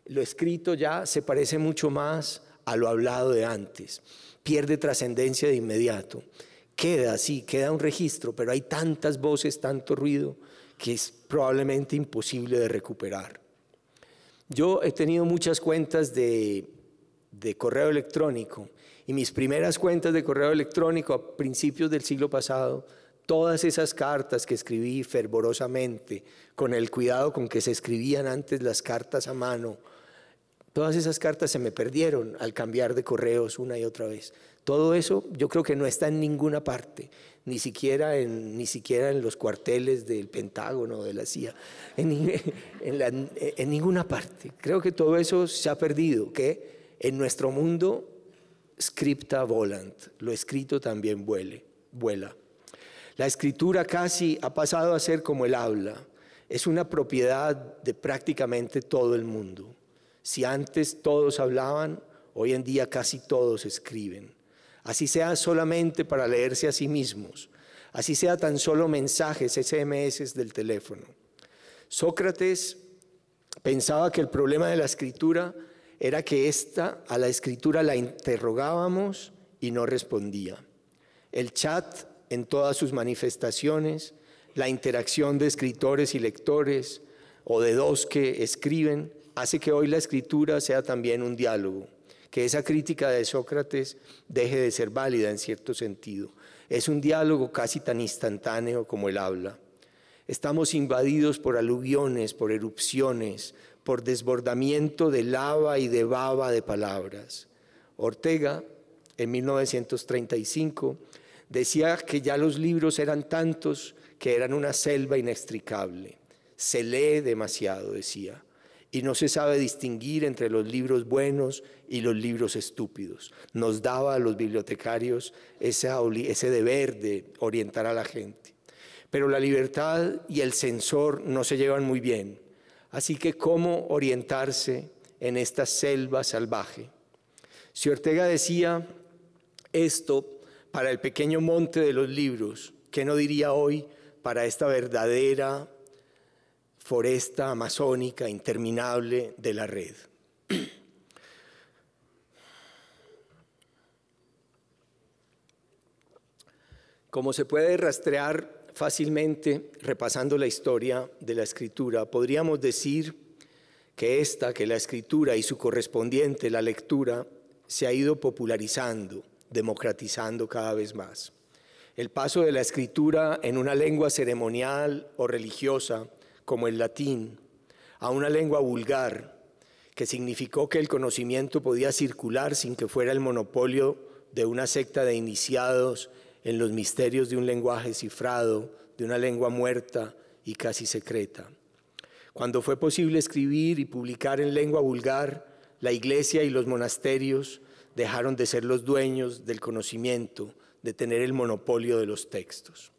Lo escrito ya se parece mucho más a lo hablado de antes, pierde trascendencia de inmediato queda así, queda un registro, pero hay tantas voces, tanto ruido, que es probablemente imposible de recuperar. Yo he tenido muchas cuentas de correo electrónico y mis primeras cuentas de correo electrónico a principios del siglo pasado todas esas cartas que escribí fervorosamente, con el cuidado con que se escribían antes las cartas a mano, todas esas cartas se me perdieron al cambiar de correos una y otra vez. Todo eso yo creo que no está en ninguna parte, ni siquiera en, los cuarteles del Pentágono, de la CIA, en, ninguna parte. Creo que todo eso se ha perdido, que en nuestro mundo scripta volant, lo escrito también vuela. La escritura casi ha pasado a ser como el habla, es una propiedad de prácticamente todo el mundo. Si antes todos hablaban, hoy en día casi todos escriben así sea solamente para leerse a sí mismos, así sea tan solo mensajes, SMS del teléfono. Sócrates pensaba que el problema de la escritura era que esta a la escritura la interrogábamos y no respondía. El chat en todas sus manifestaciones, la interacción de escritores y lectores o de dos que escriben, hace que hoy la escritura sea también un diálogo que esa crítica de Sócrates deje de ser válida en cierto sentido. Es un diálogo casi tan instantáneo como el habla. Estamos invadidos por aluviones, por erupciones, por desbordamiento de lava y de baba de palabras. Ortega, en 1935, decía que ya los libros eran tantos que eran una selva inextricable. Se lee demasiado, decía y no se sabe distinguir entre los libros buenos y los libros estúpidos. Nos daba a los bibliotecarios ese, deber de orientar a la gente. Pero la libertad y el censor no se llevan muy bien. Así que, ¿cómo orientarse en esta selva salvaje? Si Ortega decía esto para el pequeño monte de los libros, ¿qué no diría hoy para esta verdadera foresta amazónica interminable de la red. Como se puede rastrear fácilmente repasando la historia de la escritura, podríamos decir que esta, que la escritura y su correspondiente, la lectura, se ha ido popularizando, democratizando cada vez más. El paso de la escritura en una lengua ceremonial o religiosa como el latín, a una lengua vulgar, que significó que el conocimiento podía circular sin que fuera el monopolio de una secta de iniciados en los misterios de un lenguaje cifrado, de una lengua muerta y casi secreta. Cuando fue posible escribir y publicar en lengua vulgar, la iglesia y los monasterios dejaron de ser los dueños del conocimiento, de tener el monopolio de los textos.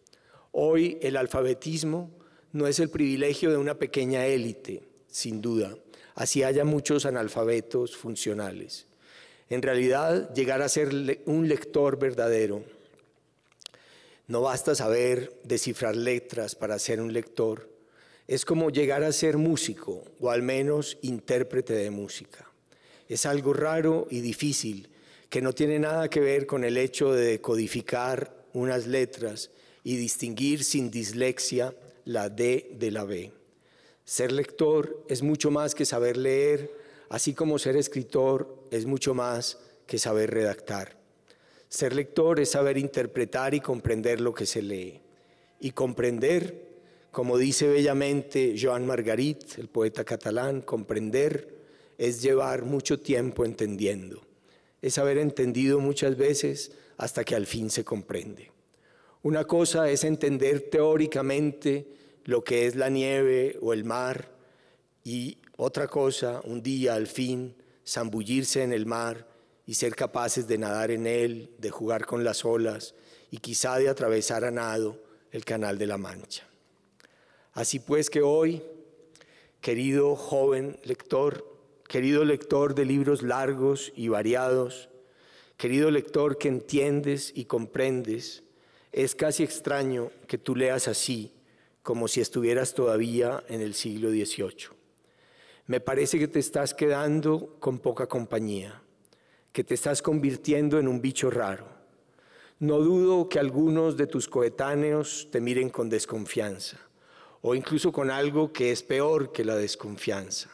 Hoy el alfabetismo no es el privilegio de una pequeña élite, sin duda, así haya muchos analfabetos funcionales. En realidad, llegar a ser un lector verdadero, no basta saber descifrar letras para ser un lector, es como llegar a ser músico o al menos intérprete de música. Es algo raro y difícil que no tiene nada que ver con el hecho de decodificar unas letras y distinguir sin dislexia la D de la B. Ser lector es mucho más que saber leer, así como ser escritor es mucho más que saber redactar. Ser lector es saber interpretar y comprender lo que se lee. Y comprender, como dice bellamente Joan Margarit, el poeta catalán, comprender es llevar mucho tiempo entendiendo. Es haber entendido muchas veces hasta que al fin se comprende. Una cosa es entender teóricamente lo que es la nieve o el mar y otra cosa, un día al fin, zambullirse en el mar y ser capaces de nadar en él, de jugar con las olas y quizá de atravesar a nado el Canal de la Mancha. Así pues que hoy, querido joven lector, querido lector de libros largos y variados, querido lector que entiendes y comprendes, es casi extraño que tú leas así, como si estuvieras todavía en el siglo XVIII. Me parece que te estás quedando con poca compañía, que te estás convirtiendo en un bicho raro. No dudo que algunos de tus coetáneos te miren con desconfianza, o incluso con algo que es peor que la desconfianza,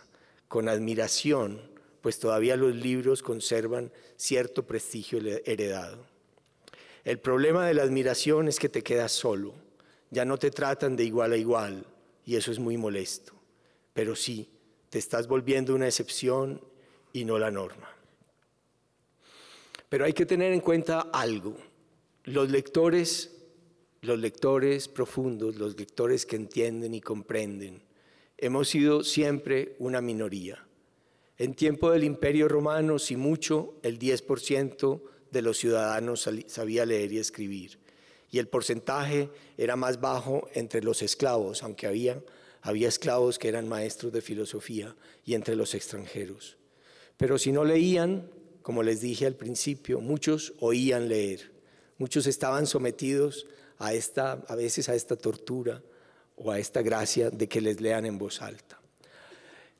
con admiración, pues todavía los libros conservan cierto prestigio heredado. El problema de la admiración es que te quedas solo, ya no te tratan de igual a igual y eso es muy molesto, pero sí, te estás volviendo una excepción y no la norma. Pero hay que tener en cuenta algo, los lectores, los lectores profundos, los lectores que entienden y comprenden, hemos sido siempre una minoría. En tiempo del Imperio Romano, si mucho, el 10% de los ciudadanos sabía leer y escribir, y el porcentaje era más bajo entre los esclavos, aunque había, había esclavos que eran maestros de filosofía, y entre los extranjeros. Pero si no leían, como les dije al principio, muchos oían leer, muchos estaban sometidos a esta, a veces a esta tortura o a esta gracia de que les lean en voz alta.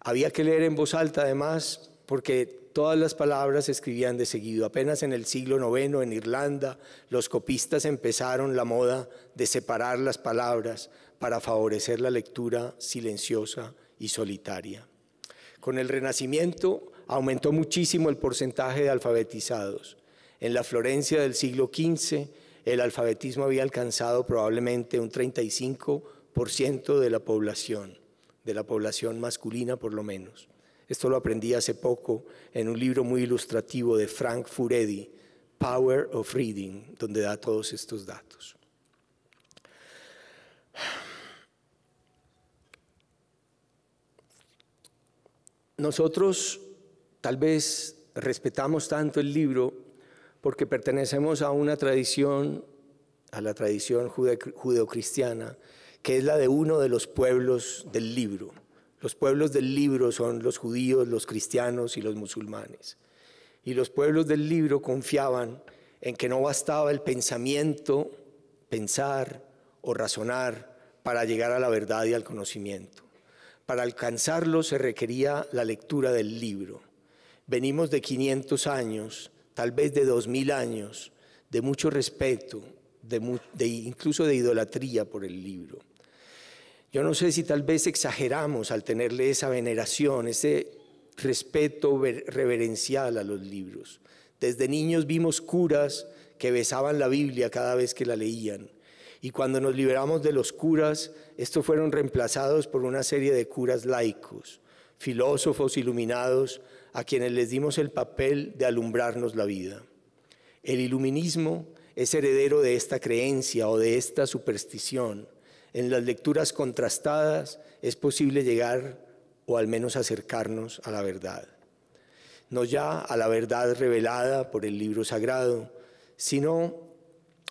Había que leer en voz alta además porque Todas las palabras se escribían de seguido. Apenas en el siglo IX en Irlanda los copistas empezaron la moda de separar las palabras para favorecer la lectura silenciosa y solitaria. Con el Renacimiento aumentó muchísimo el porcentaje de alfabetizados. En la Florencia del siglo XV el alfabetismo había alcanzado probablemente un 35% de la población, de la población masculina por lo menos. Esto lo aprendí hace poco en un libro muy ilustrativo de Frank Furedi, Power of Reading, donde da todos estos datos. Nosotros tal vez respetamos tanto el libro porque pertenecemos a una tradición, a la tradición judeocristiana, que es la de uno de los pueblos del libro. Los pueblos del libro son los judíos, los cristianos y los musulmanes. Y los pueblos del libro confiaban en que no bastaba el pensamiento, pensar o razonar para llegar a la verdad y al conocimiento. Para alcanzarlo se requería la lectura del libro. Venimos de 500 años, tal vez de 2000 años, de mucho respeto, de, incluso de idolatría por el libro. Yo no sé si tal vez exageramos al tenerle esa veneración, ese respeto reverencial a los libros. Desde niños vimos curas que besaban la Biblia cada vez que la leían. Y cuando nos liberamos de los curas, estos fueron reemplazados por una serie de curas laicos, filósofos iluminados, a quienes les dimos el papel de alumbrarnos la vida. El iluminismo es heredero de esta creencia o de esta superstición en las lecturas contrastadas es posible llegar o al menos acercarnos a la verdad. No ya a la verdad revelada por el libro sagrado, sino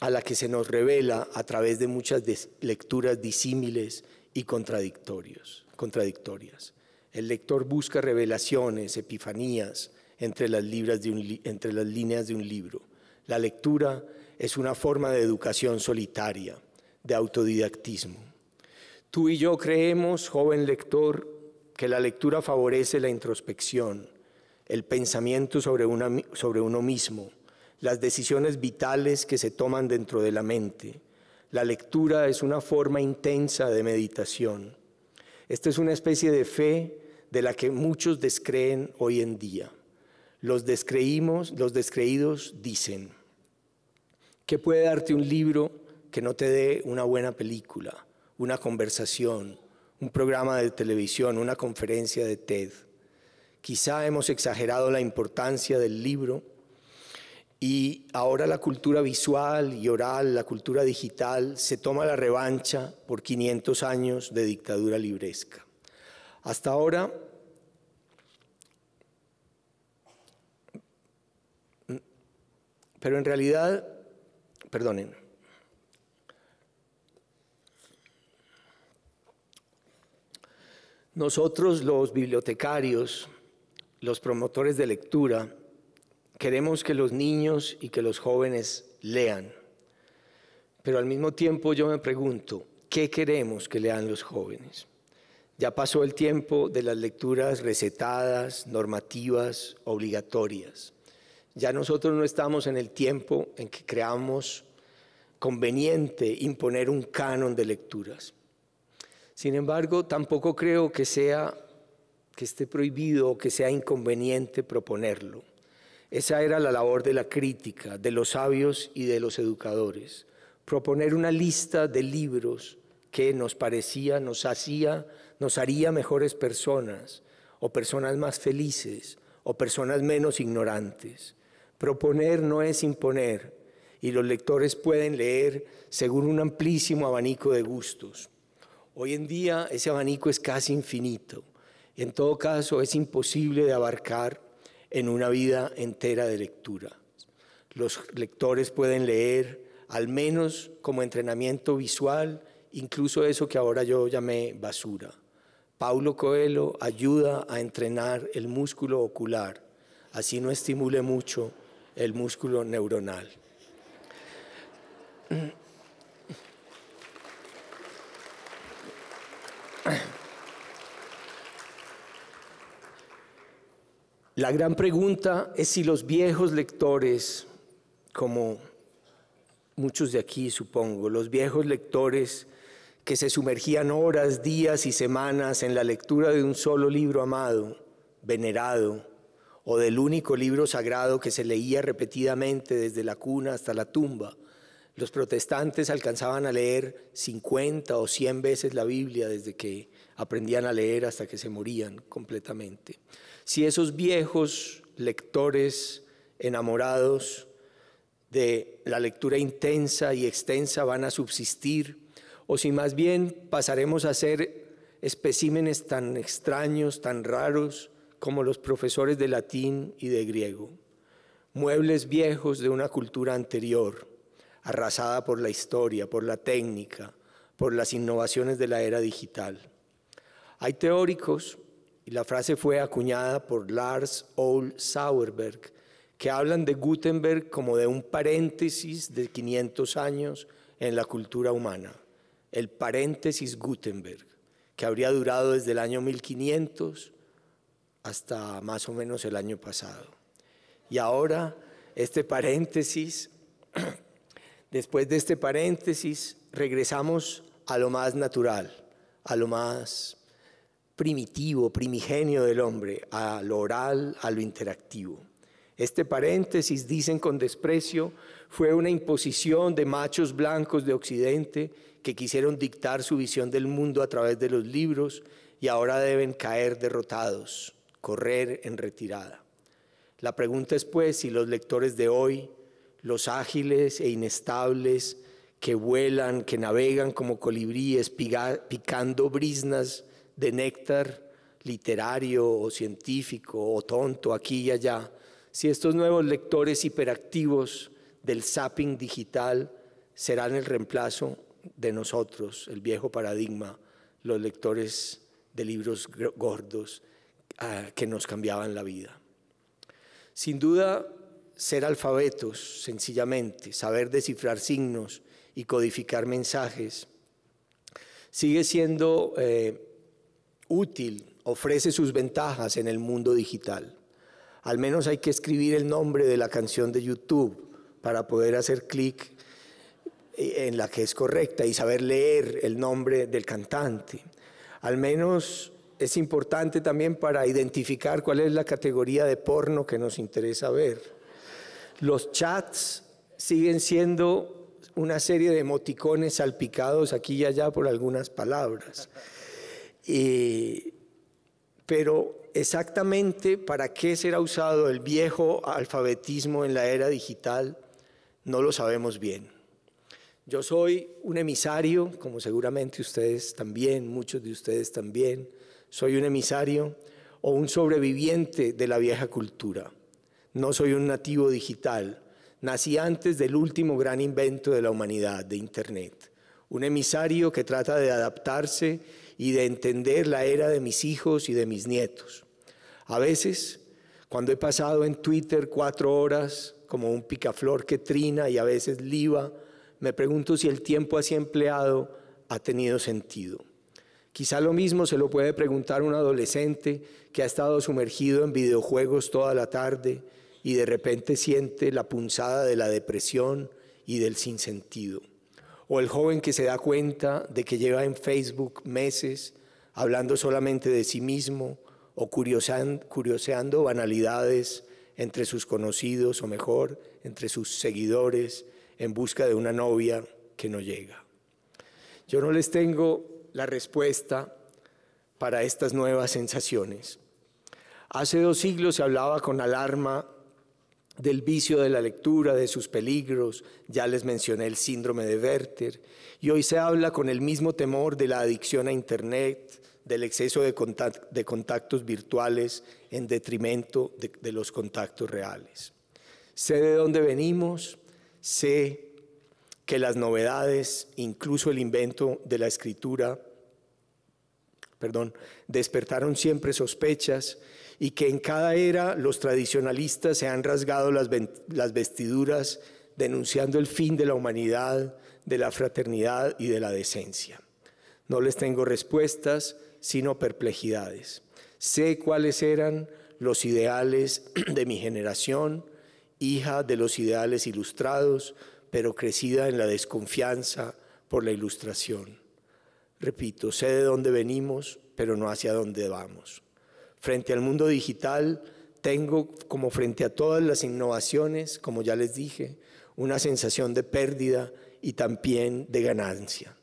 a la que se nos revela a través de muchas lecturas disímiles y contradictorios, contradictorias. El lector busca revelaciones, epifanías entre las líneas de un libro. La lectura es una forma de educación solitaria de autodidactismo. Tú y yo creemos, joven lector, que la lectura favorece la introspección, el pensamiento sobre, uno mismo, las decisiones vitales que se toman dentro de la mente. La lectura es una forma intensa de meditación. Esta es una especie de fe de la que muchos descreen hoy en día. Los descreímos, los descreídos dicen, ¿qué puede darte un libro que no te dé una buena película, una conversación, un programa de televisión, una conferencia de TED. Quizá hemos exagerado la importancia del libro y ahora la cultura visual y oral, la cultura digital, se toma la revancha por 500 años de dictadura libresca. Hasta ahora, pero en realidad, perdonen, Nosotros los bibliotecarios, los promotores de lectura, queremos que los niños y que los jóvenes lean. Pero al mismo tiempo yo me pregunto, ¿qué queremos que lean los jóvenes? Ya pasó el tiempo de las lecturas recetadas, normativas, obligatorias. Ya nosotros no estamos en el tiempo en que creamos conveniente imponer un canon de lecturas. Sin embargo, tampoco creo que sea que esté prohibido o que sea inconveniente proponerlo. Esa era la labor de la crítica, de los sabios y de los educadores, proponer una lista de libros que nos parecía, nos hacía, nos haría mejores personas, o personas más felices, o personas menos ignorantes. Proponer no es imponer, y los lectores pueden leer según un amplísimo abanico de gustos. Hoy en día ese abanico es casi infinito. En todo caso, es imposible de abarcar en una vida entera de lectura. Los lectores pueden leer, al menos como entrenamiento visual, incluso eso que ahora yo llamé basura. Paulo Coelho ayuda a entrenar el músculo ocular, así no estimule mucho el músculo neuronal. La gran pregunta es si los viejos lectores, como muchos de aquí supongo, los viejos lectores que se sumergían horas, días y semanas en la lectura de un solo libro amado, venerado, o del único libro sagrado que se leía repetidamente desde la cuna hasta la tumba, los protestantes alcanzaban a leer 50 o 100 veces la Biblia desde que aprendían a leer hasta que se morían completamente. Si esos viejos lectores enamorados de la lectura intensa y extensa van a subsistir, o si más bien pasaremos a ser especímenes tan extraños, tan raros, como los profesores de latín y de griego, muebles viejos de una cultura anterior arrasada por la historia, por la técnica, por las innovaciones de la era digital. Hay teóricos, y la frase fue acuñada por Lars Ole Sauerberg, que hablan de Gutenberg como de un paréntesis de 500 años en la cultura humana, el paréntesis Gutenberg, que habría durado desde el año 1500 hasta más o menos el año pasado. Y ahora este paréntesis Después de este paréntesis, regresamos a lo más natural, a lo más primitivo, primigenio del hombre, a lo oral, a lo interactivo. Este paréntesis, dicen con desprecio, fue una imposición de machos blancos de Occidente que quisieron dictar su visión del mundo a través de los libros y ahora deben caer derrotados, correr en retirada. La pregunta es pues si los lectores de hoy, los ágiles e inestables que vuelan, que navegan como colibríes, picando brisnas de néctar literario o científico o tonto aquí y allá, si estos nuevos lectores hiperactivos del zapping digital serán el reemplazo de nosotros, el viejo paradigma, los lectores de libros gordos ah, que nos cambiaban la vida. Sin duda, ser alfabetos, sencillamente, saber descifrar signos y codificar mensajes, sigue siendo eh, útil, ofrece sus ventajas en el mundo digital. Al menos hay que escribir el nombre de la canción de YouTube para poder hacer clic eh, en la que es correcta y saber leer el nombre del cantante. Al menos es importante también para identificar cuál es la categoría de porno que nos interesa ver. Los chats siguen siendo una serie de emoticones salpicados aquí y allá por algunas palabras. pero exactamente para qué será usado el viejo alfabetismo en la era digital, no lo sabemos bien. Yo soy un emisario, como seguramente ustedes también, muchos de ustedes también, soy un emisario o un sobreviviente de la vieja cultura. No soy un nativo digital. Nací antes del último gran invento de la humanidad, de Internet. Un emisario que trata de adaptarse y de entender la era de mis hijos y de mis nietos. A veces, cuando he pasado en Twitter cuatro horas, como un picaflor que trina y a veces liba, me pregunto si el tiempo así empleado ha tenido sentido. Quizá lo mismo se lo puede preguntar un adolescente que ha estado sumergido en videojuegos toda la tarde, y de repente siente la punzada de la depresión y del sinsentido. O el joven que se da cuenta de que lleva en Facebook meses hablando solamente de sí mismo o curioseando banalidades entre sus conocidos o mejor, entre sus seguidores en busca de una novia que no llega. Yo no les tengo la respuesta para estas nuevas sensaciones. Hace dos siglos se hablaba con alarma del vicio de la lectura, de sus peligros, ya les mencioné el síndrome de Werther, y hoy se habla con el mismo temor de la adicción a Internet, del exceso de, contactos virtuales en detrimento de, de los contactos reales. Sé de dónde venimos, sé que las novedades, incluso el invento de la escritura, perdón, despertaron siempre sospechas y que en cada era los tradicionalistas se han rasgado las, vestiduras denunciando el fin de la humanidad, de la fraternidad y de la decencia. No les tengo respuestas, sino perplejidades. Sé cuáles eran los ideales de mi generación, hija de los ideales ilustrados, pero crecida en la desconfianza por la ilustración. Repito, sé de dónde venimos, pero no hacia dónde vamos. Frente al mundo digital, tengo como frente a todas las innovaciones, como ya les dije, una sensación de pérdida y también de ganancia.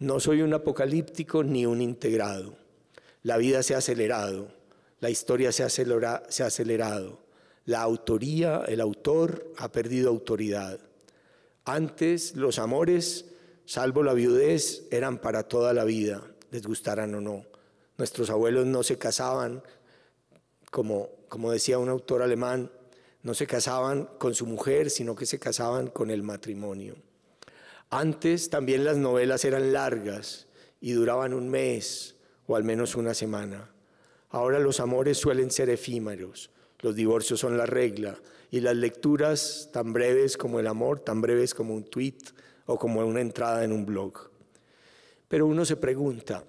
No soy un apocalíptico ni un integrado. La vida se ha acelerado, la historia se ha, acelerado, la autoría, el autor ha perdido autoridad. Antes los amores, salvo la viudez, eran para toda la vida, les gustaran o no. Nuestros abuelos no se casaban, como, decía un autor alemán, no se casaban con su mujer, sino que se casaban con el matrimonio. Antes también las novelas eran largas y duraban un mes o al menos una semana. Ahora los amores suelen ser efímeros, los divorcios son la regla y las lecturas tan breves como el amor, tan breves como un tweet o como una entrada en un blog. Pero uno se pregunta,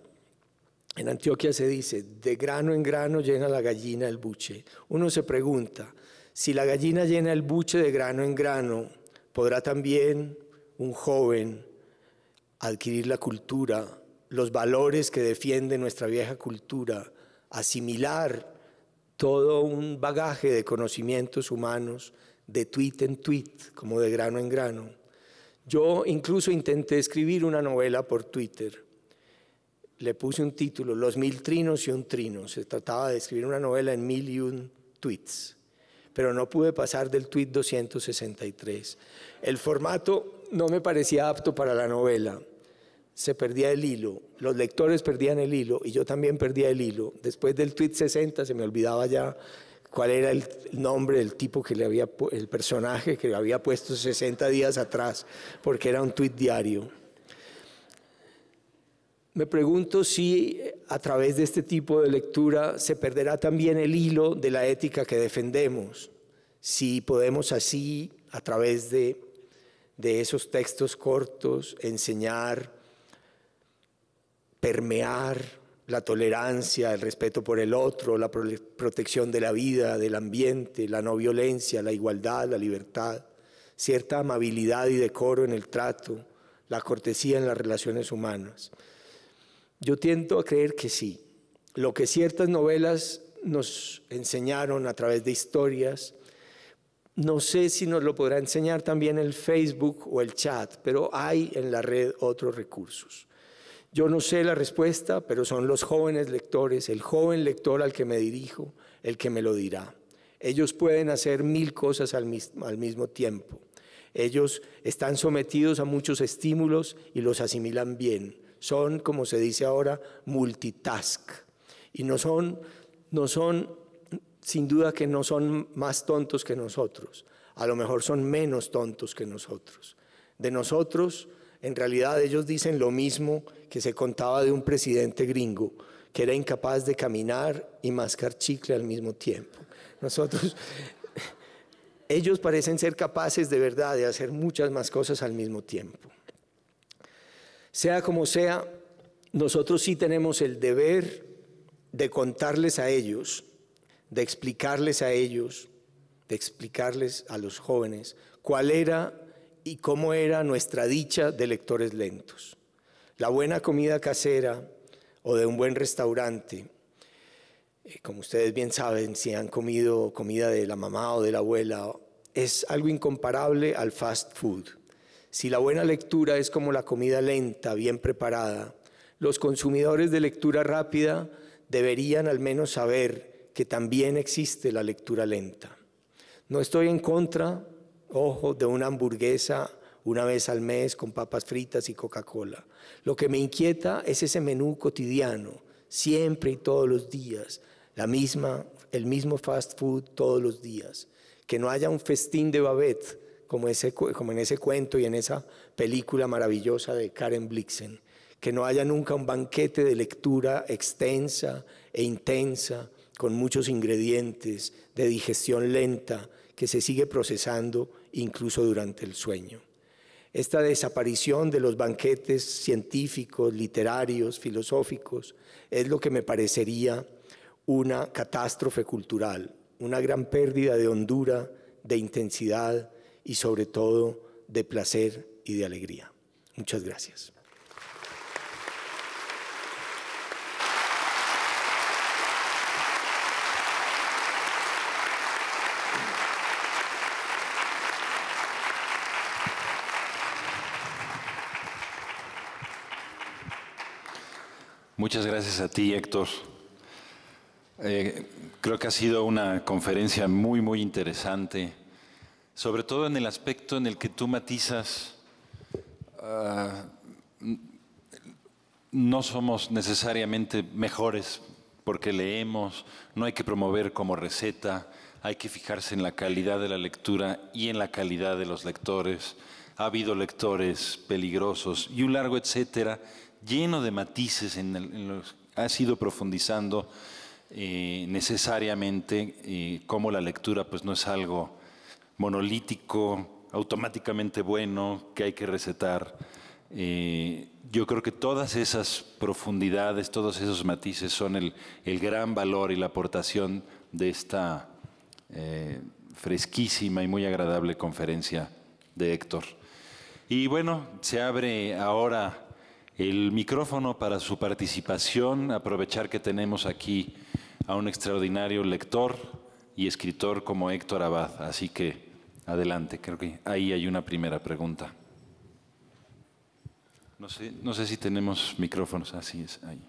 en Antioquia se dice, de grano en grano llena la gallina el buche. Uno se pregunta, si la gallina llena el buche de grano en grano, ¿podrá también un joven adquirir la cultura, los valores que defiende nuestra vieja cultura, asimilar todo un bagaje de conocimientos humanos de tweet en tweet, como de grano en grano? Yo incluso intenté escribir una novela por Twitter le puse un título, Los mil trinos y un trino. Se trataba de escribir una novela en mil y un tweets, pero no pude pasar del tweet 263. El formato no me parecía apto para la novela. Se perdía el hilo, los lectores perdían el hilo y yo también perdía el hilo. Después del tweet 60 se me olvidaba ya cuál era el nombre del tipo que le había, el personaje que le había puesto 60 días atrás, porque era un tweet diario. Me pregunto si eh, a través de este tipo de lectura se perderá también el hilo de la ética que defendemos, si podemos así, a través de, de esos textos cortos, enseñar, permear la tolerancia, el respeto por el otro, la protección de la vida, del ambiente, la no violencia, la igualdad, la libertad, cierta amabilidad y decoro en el trato, la cortesía en las relaciones humanas. Yo tiento a creer que sí. Lo que ciertas novelas nos enseñaron a través de historias, no sé si nos lo podrá enseñar también el Facebook o el chat, pero hay en la red otros recursos. Yo no sé la respuesta, pero son los jóvenes lectores, el joven lector al que me dirijo, el que me lo dirá. Ellos pueden hacer mil cosas al mismo tiempo. Ellos están sometidos a muchos estímulos y los asimilan bien son, como se dice ahora, multitask. Y no son, no son, sin duda que no son más tontos que nosotros. A lo mejor son menos tontos que nosotros. De nosotros, en realidad ellos dicen lo mismo que se contaba de un presidente gringo, que era incapaz de caminar y mascar chicle al mismo tiempo. Nosotros, ellos parecen ser capaces de verdad de hacer muchas más cosas al mismo tiempo. Sea como sea, nosotros sí tenemos el deber de contarles a ellos, de explicarles a ellos, de explicarles a los jóvenes cuál era y cómo era nuestra dicha de lectores lentos. La buena comida casera o de un buen restaurante, eh, como ustedes bien saben, si han comido comida de la mamá o de la abuela, es algo incomparable al fast food. Si la buena lectura es como la comida lenta, bien preparada, los consumidores de lectura rápida deberían al menos saber que también existe la lectura lenta. No estoy en contra, ojo, de una hamburguesa una vez al mes con papas fritas y Coca-Cola. Lo que me inquieta es ese menú cotidiano, siempre y todos los días, la misma, el mismo fast food todos los días. Que no haya un festín de babette como, en ese cuento y en esa película maravillosa de Karen Blixen, que no haya nunca un banquete de lectura extensa e intensa, con muchos ingredientes, de digestión lenta, que se sigue procesando incluso durante el sueño. Esta desaparición de los banquetes científicos, literarios, filosóficos, es lo que me parecería una catástrofe cultural, una gran pérdida de hondura, de intensidad, y sobre todo de placer y de alegría. Muchas gracias. Muchas gracias a ti, Héctor. Eh, creo que ha sido una conferencia muy, muy interesante sobre todo en el aspecto en el que tú matizas, ah, no somos necesariamente mejores porque leemos, no hay que promover como receta, hay que fijarse en la calidad de la lectura y en la calidad de los lectores. Ha habido lectores peligrosos y un largo etcétera lleno de matices en, los Ha sido profundizando eh, necesariamente eh, cómo la lectura pues no es algo monolítico, automáticamente bueno, que hay que recetar. Eh, yo creo que todas esas profundidades, todos esos matices son el, gran valor y la aportación de esta eh, fresquísima y muy agradable conferencia de Héctor. Y bueno, se abre ahora el micrófono para su participación, aprovechar que tenemos aquí a un extraordinario lector y escritor como Héctor Abad. Así que Adelante, creo que ahí hay una primera pregunta. No sé, si tenemos micrófonos, así es, ahí.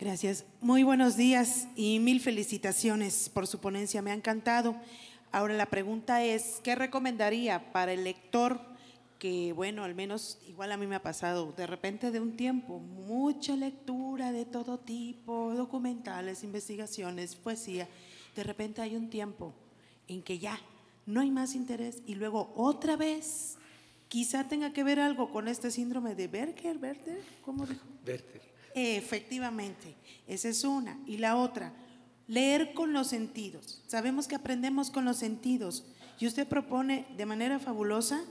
Gracias. Muy buenos días y mil felicitaciones por su ponencia, me ha encantado. Ahora la pregunta es, ¿qué recomendaría para el lector? que bueno, al menos igual a mí me ha pasado, de repente de un tiempo, mucha lectura de todo tipo, documentales, investigaciones, poesía, de repente hay un tiempo en que ya no hay más interés y luego otra vez quizá tenga que ver algo con este síndrome de Berger, Berger, ¿cómo dijo? Berger. Efectivamente, esa es una. Y la otra, leer con los sentidos. Sabemos que aprendemos con los sentidos y usted propone de manera fabulosa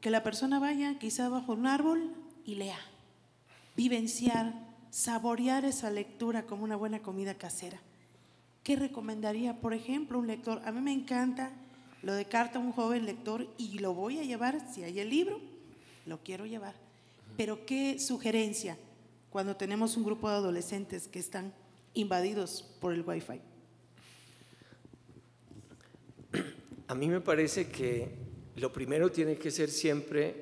que la persona vaya quizá bajo un árbol y lea, vivenciar, saborear esa lectura como una buena comida casera. ¿Qué recomendaría, por ejemplo, un lector? A mí me encanta lo de carta a un joven lector y lo voy a llevar, si hay el libro, lo quiero llevar. Pero ¿qué sugerencia cuando tenemos un grupo de adolescentes que están invadidos por el Wi-Fi? A mí me parece que lo primero tiene que ser siempre,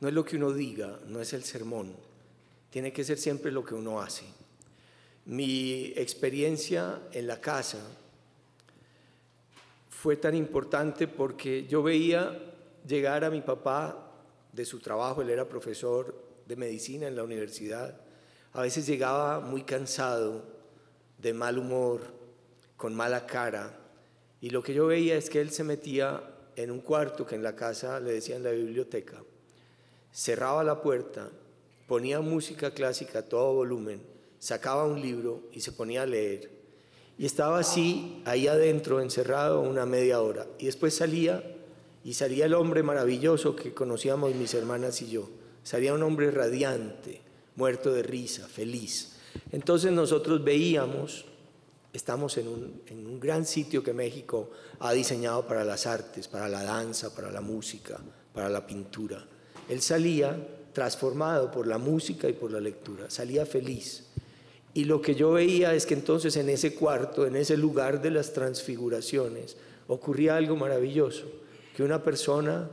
no es lo que uno diga, no es el sermón, tiene que ser siempre lo que uno hace. Mi experiencia en la casa fue tan importante porque yo veía llegar a mi papá de su trabajo, él era profesor de medicina en la universidad, a veces llegaba muy cansado, de mal humor, con mala cara, y lo que yo veía es que él se metía en un cuarto que en la casa le decían la biblioteca, cerraba la puerta, ponía música clásica a todo volumen, sacaba un libro y se ponía a leer. Y estaba así, ahí adentro, encerrado una media hora. Y después salía, y salía el hombre maravilloso que conocíamos mis hermanas y yo. Salía un hombre radiante, muerto de risa, feliz. Entonces nosotros veíamos Estamos en un, gran sitio que México ha diseñado para las artes, para la danza, para la música, para la pintura. Él salía transformado por la música y por la lectura, salía feliz. Y lo que yo veía es que entonces en ese cuarto, en ese lugar de las transfiguraciones, ocurría algo maravilloso, que una persona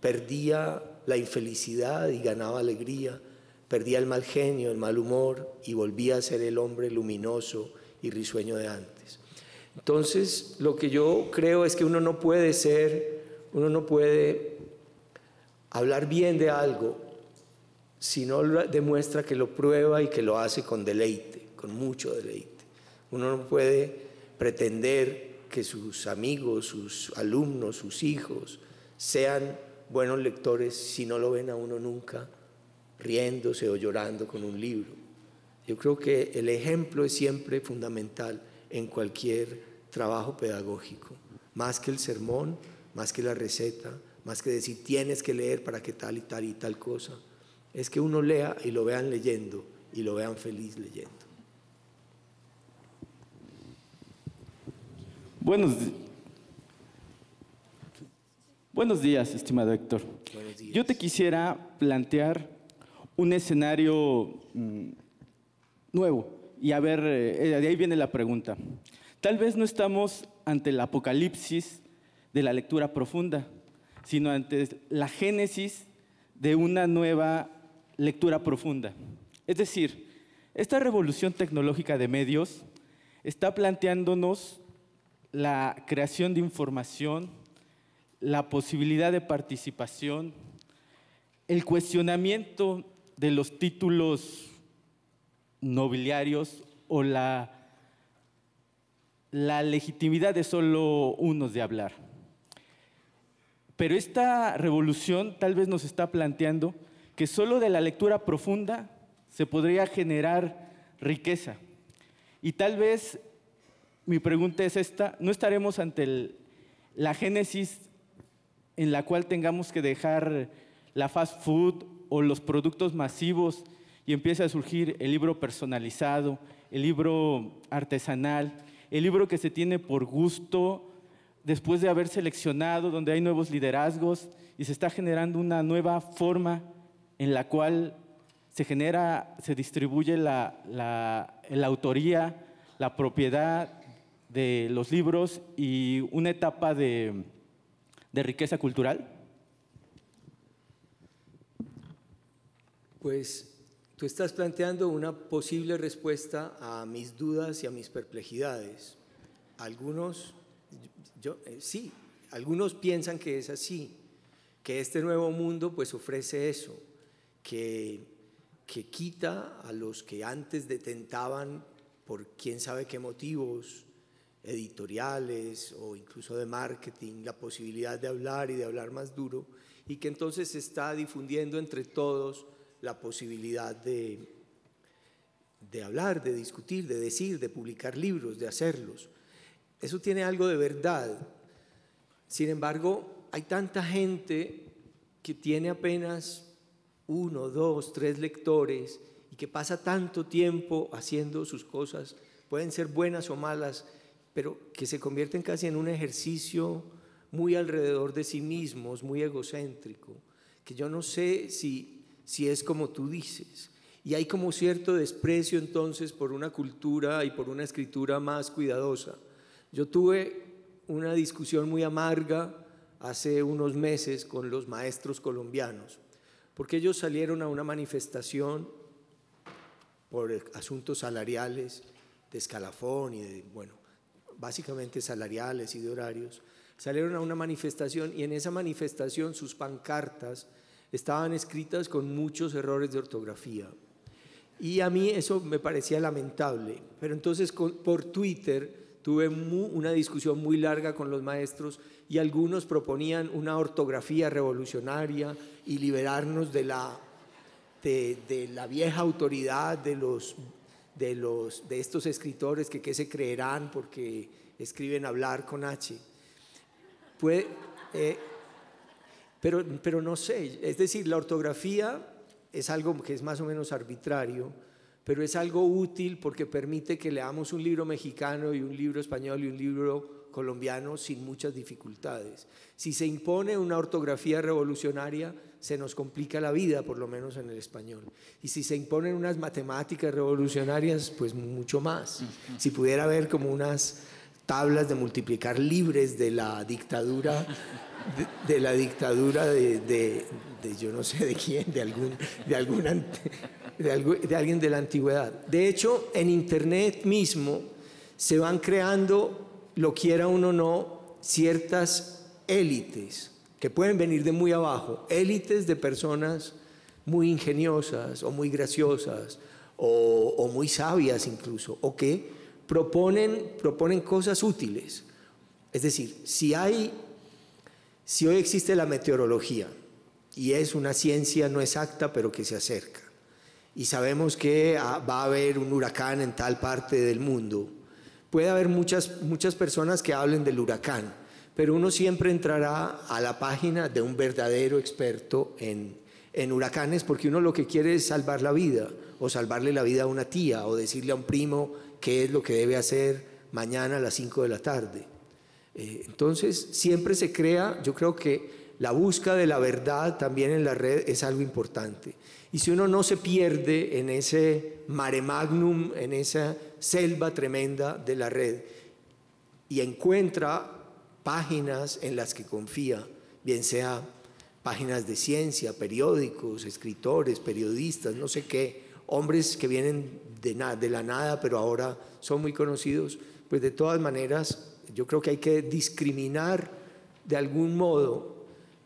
perdía la infelicidad y ganaba alegría, perdía el mal genio, el mal humor y volvía a ser el hombre luminoso y risueño de antes. Entonces, lo que yo creo es que uno no puede ser, uno no puede hablar bien de algo si no demuestra que lo prueba y que lo hace con deleite, con mucho deleite. Uno no puede pretender que sus amigos, sus alumnos, sus hijos sean buenos lectores si no lo ven a uno nunca riéndose o llorando con un libro. Yo creo que el ejemplo es siempre fundamental en cualquier trabajo pedagógico, más que el sermón, más que la receta, más que decir tienes que leer para que tal y tal y tal cosa. Es que uno lea y lo vean leyendo y lo vean feliz leyendo. Buenos, buenos días, estimado Héctor. Yo te quisiera plantear un escenario... Mm, nuevo. Y a ver, eh, de ahí viene la pregunta. Tal vez no estamos ante el apocalipsis de la lectura profunda, sino ante la génesis de una nueva lectura profunda. Es decir, esta revolución tecnológica de medios está planteándonos la creación de información, la posibilidad de participación, el cuestionamiento de los títulos nobiliarios o la, la legitimidad de solo unos de hablar. Pero esta revolución tal vez nos está planteando que solo de la lectura profunda se podría generar riqueza. Y tal vez mi pregunta es esta, ¿no estaremos ante la génesis en la cual tengamos que dejar la fast food o los productos masivos y empieza a surgir el libro personalizado, el libro artesanal, el libro que se tiene por gusto después de haber seleccionado, donde hay nuevos liderazgos y se está generando una nueva forma en la cual se genera, se distribuye la, autoría, la propiedad de los libros y una etapa de, de riqueza cultural? Pues Tú estás planteando una posible respuesta a mis dudas y a mis perplejidades. Algunos, yo, eh, sí, algunos piensan que es así, que este nuevo mundo pues ofrece eso, que, que quita a los que antes detentaban por quién sabe qué motivos editoriales o incluso de marketing la posibilidad de hablar y de hablar más duro y que entonces se está difundiendo entre todos la posibilidad de, de hablar, de discutir, de decir, de publicar libros, de hacerlos. Eso tiene algo de verdad. Sin embargo, hay tanta gente que tiene apenas uno, dos, tres lectores y que pasa tanto tiempo haciendo sus cosas, pueden ser buenas o malas, pero que se convierten casi en un ejercicio muy alrededor de sí mismos, muy egocéntrico, que yo no sé si si es como tú dices. Y hay como cierto desprecio entonces por una cultura y por una escritura más cuidadosa. Yo tuve una discusión muy amarga hace unos meses con los maestros colombianos, porque ellos salieron a una manifestación por asuntos salariales, de escalafón y de, bueno, básicamente salariales y de horarios. Salieron a una manifestación y en esa manifestación sus pancartas estaban escritas con muchos errores de ortografía. Y a mí eso me parecía lamentable. Pero entonces por Twitter tuve una discusión muy larga con los maestros y algunos proponían una ortografía revolucionaria y liberarnos de la, de, la vieja autoridad de, los, de, los, de estos escritores que qué se creerán porque escriben hablar con H. pues pero, no sé, es decir, la ortografía es algo que es más o menos arbitrario, pero es algo útil porque permite que leamos un libro mexicano y un libro español y un libro colombiano sin muchas dificultades. Si se impone una ortografía revolucionaria, se nos complica la vida, por lo menos en el español. Y si se imponen unas matemáticas revolucionarias, pues mucho más. Si pudiera haber como unas tablas de multiplicar libres de la dictadura, de, la dictadura de, yo no sé de quién, de de de alguien de la antigüedad. De hecho, en Internet mismo se van creando, lo quiera uno o no, ciertas élites que pueden venir de muy abajo, élites de personas muy ingeniosas o muy graciosas o, muy sabias incluso, o qué?, proponen, proponen cosas útiles. Es decir, si hay, si hoy existe la meteorología, y es una ciencia no exacta, pero que se acerca, y sabemos que ah, va a haber un huracán en tal parte del mundo, puede haber muchas, muchas personas que hablen del huracán, pero uno siempre entrará a la página de un verdadero experto en, en huracanes, porque uno lo que quiere es salvar la vida, o salvarle la vida a una tía, o decirle a un primo, qué es lo que debe hacer mañana a las 5 de la tarde. Eh, entonces, siempre se crea, yo creo que la búsqueda de la verdad también en la red es algo importante. Y si uno no se pierde en ese mare magnum, en esa selva tremenda de la red, y encuentra páginas en las que confía, bien sea páginas de ciencia, periódicos, escritores, periodistas, no sé qué, hombres que vienen de, la nada, pero ahora son muy conocidos, pues de todas maneras yo creo que hay que discriminar de algún modo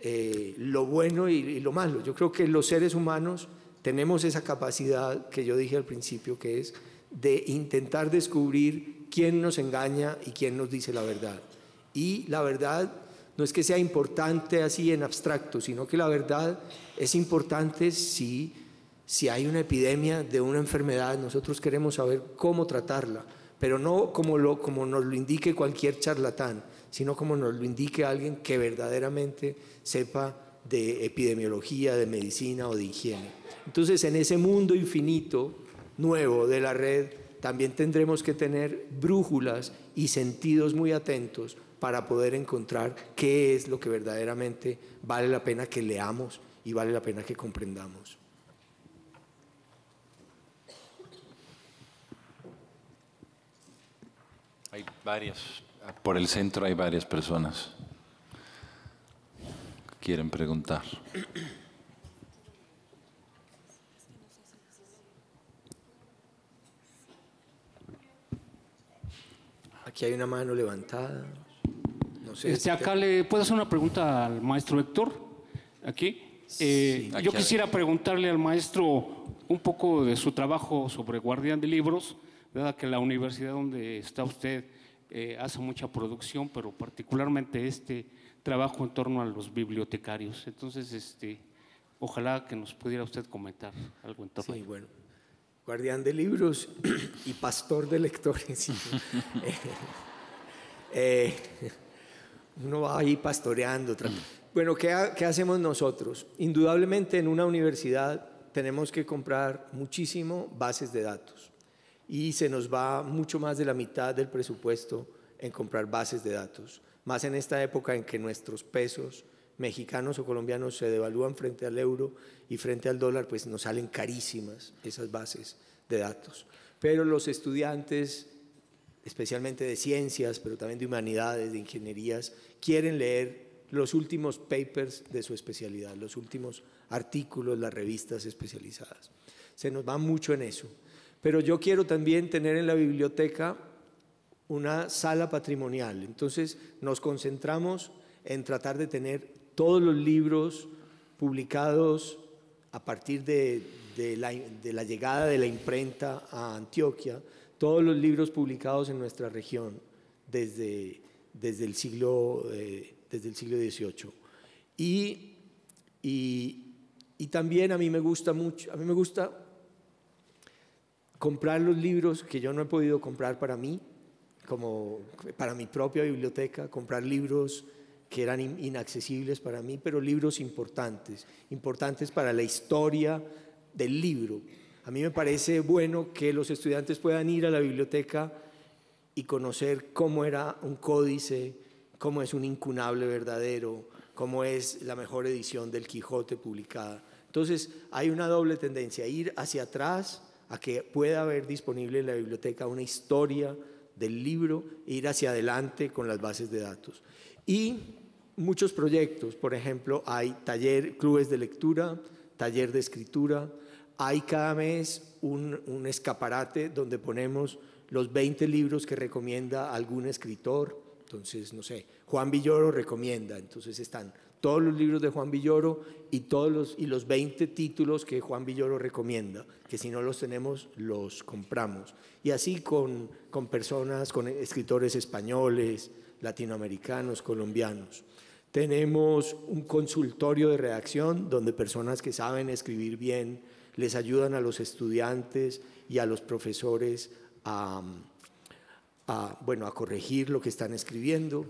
eh, lo bueno y, lo malo. Yo creo que los seres humanos tenemos esa capacidad que yo dije al principio, que es de intentar descubrir quién nos engaña y quién nos dice la verdad. Y la verdad no es que sea importante así en abstracto, sino que la verdad es importante si si hay una epidemia de una enfermedad, nosotros queremos saber cómo tratarla, pero no como, lo, como nos lo indique cualquier charlatán, sino como nos lo indique alguien que verdaderamente sepa de epidemiología, de medicina o de higiene. Entonces, en ese mundo infinito nuevo de la red, también tendremos que tener brújulas y sentidos muy atentos para poder encontrar qué es lo que verdaderamente vale la pena que leamos y vale la pena que comprendamos. Varias. Por el centro hay varias personas que quieren preguntar. Aquí hay una mano levantada. este, acá le puedo hacer una pregunta al maestro Héctor. Aquí. Eh, yo quisiera preguntarle al maestro un poco de su trabajo sobre guardián de libros, verdad que la universidad donde está usted eh, hace mucha producción, pero particularmente este trabajo en torno a los bibliotecarios. Entonces, este, ojalá que nos pudiera usted comentar algo en torno. Sí, bueno, guardián de libros y pastor de lectores. Eh, eh, uno va ahí pastoreando. Bueno, ¿qué, ¿qué hacemos nosotros? Indudablemente en una universidad tenemos que comprar muchísimo bases de datos y se nos va mucho más de la mitad del presupuesto en comprar bases de datos, más en esta época en que nuestros pesos mexicanos o colombianos se devalúan frente al euro y frente al dólar, pues nos salen carísimas esas bases de datos. Pero los estudiantes, especialmente de ciencias, pero también de humanidades, de ingenierías, quieren leer los últimos papers de su especialidad, los últimos artículos, las revistas especializadas. Se nos va mucho en eso. Pero yo quiero también tener en la biblioteca una sala patrimonial. Entonces nos concentramos en tratar de tener todos los libros publicados a partir de, la, llegada de la imprenta a Antioquia, todos los libros publicados en nuestra región desde, desde, el, siglo, eh, desde el siglo XVIII. Y, y, y también a mí me gusta mucho, a mí me gusta comprar los libros que yo no he podido comprar para mí, como para mi propia biblioteca, comprar libros que eran inaccesibles para mí, pero libros importantes, importantes para la historia del libro. A mí me parece bueno que los estudiantes puedan ir a la biblioteca y conocer cómo era un códice, cómo es un incunable verdadero, cómo es la mejor edición del Quijote publicada. Entonces hay una doble tendencia, ir hacia atrás, a que pueda haber disponible en la biblioteca una historia del libro e ir hacia adelante con las bases de datos. Y muchos proyectos, por ejemplo, hay taller, clubes de lectura, taller de escritura, hay cada mes un, un escaparate donde ponemos los 20 libros que recomienda algún escritor, entonces, no sé, Juan Villoro recomienda, entonces están todos los libros de Juan Villoro y todos los, y los 20 títulos que Juan Villoro recomienda, que si no los tenemos, los compramos. Y así con, personas, con escritores españoles, latinoamericanos, colombianos. Tenemos un consultorio de redacción donde personas que saben escribir bien les ayudan a los estudiantes y a los profesores bueno, a corregir lo que están escribiendo.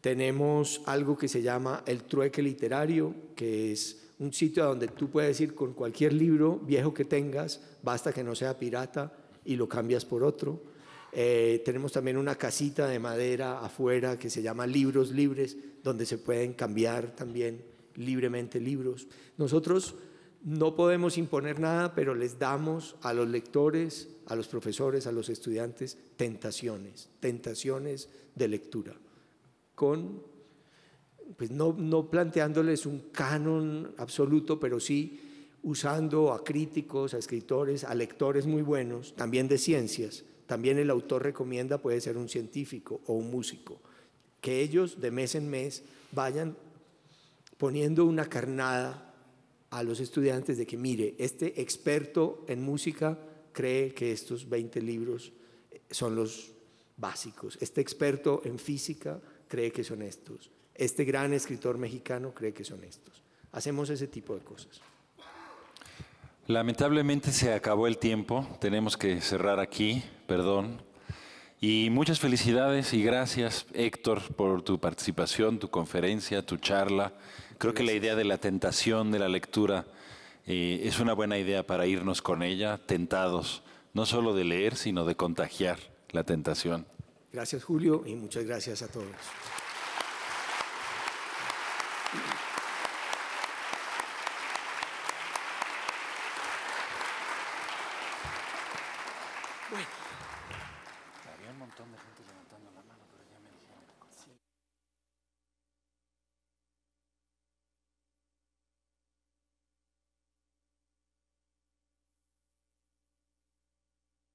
Tenemos algo que se llama el trueque literario, que es un sitio donde tú puedes ir con cualquier libro viejo que tengas, basta que no sea pirata y lo cambias por otro. Eh, tenemos también una casita de madera afuera que se llama Libros Libres, donde se pueden cambiar también libremente libros. Nosotros no podemos imponer nada, pero les damos a los lectores, a los profesores, a los estudiantes, tentaciones, tentaciones de lectura con, pues no, no planteándoles un canon absoluto, pero sí usando a críticos, a escritores, a lectores muy buenos, también de ciencias. También el autor recomienda, puede ser un científico o un músico, que ellos de mes en mes vayan poniendo una carnada a los estudiantes de que, mire, este experto en música cree que estos 20 libros son los básicos, este experto en física cree que son estos. Este gran escritor mexicano cree que son estos. Hacemos ese tipo de cosas. Lamentablemente se acabó el tiempo, tenemos que cerrar aquí, perdón. Y muchas felicidades y gracias Héctor por tu participación, tu conferencia, tu charla. Creo que la idea de la tentación de la lectura eh, es una buena idea para irnos con ella, tentados, no solo de leer, sino de contagiar la tentación. Gracias Julio y muchas gracias a todos.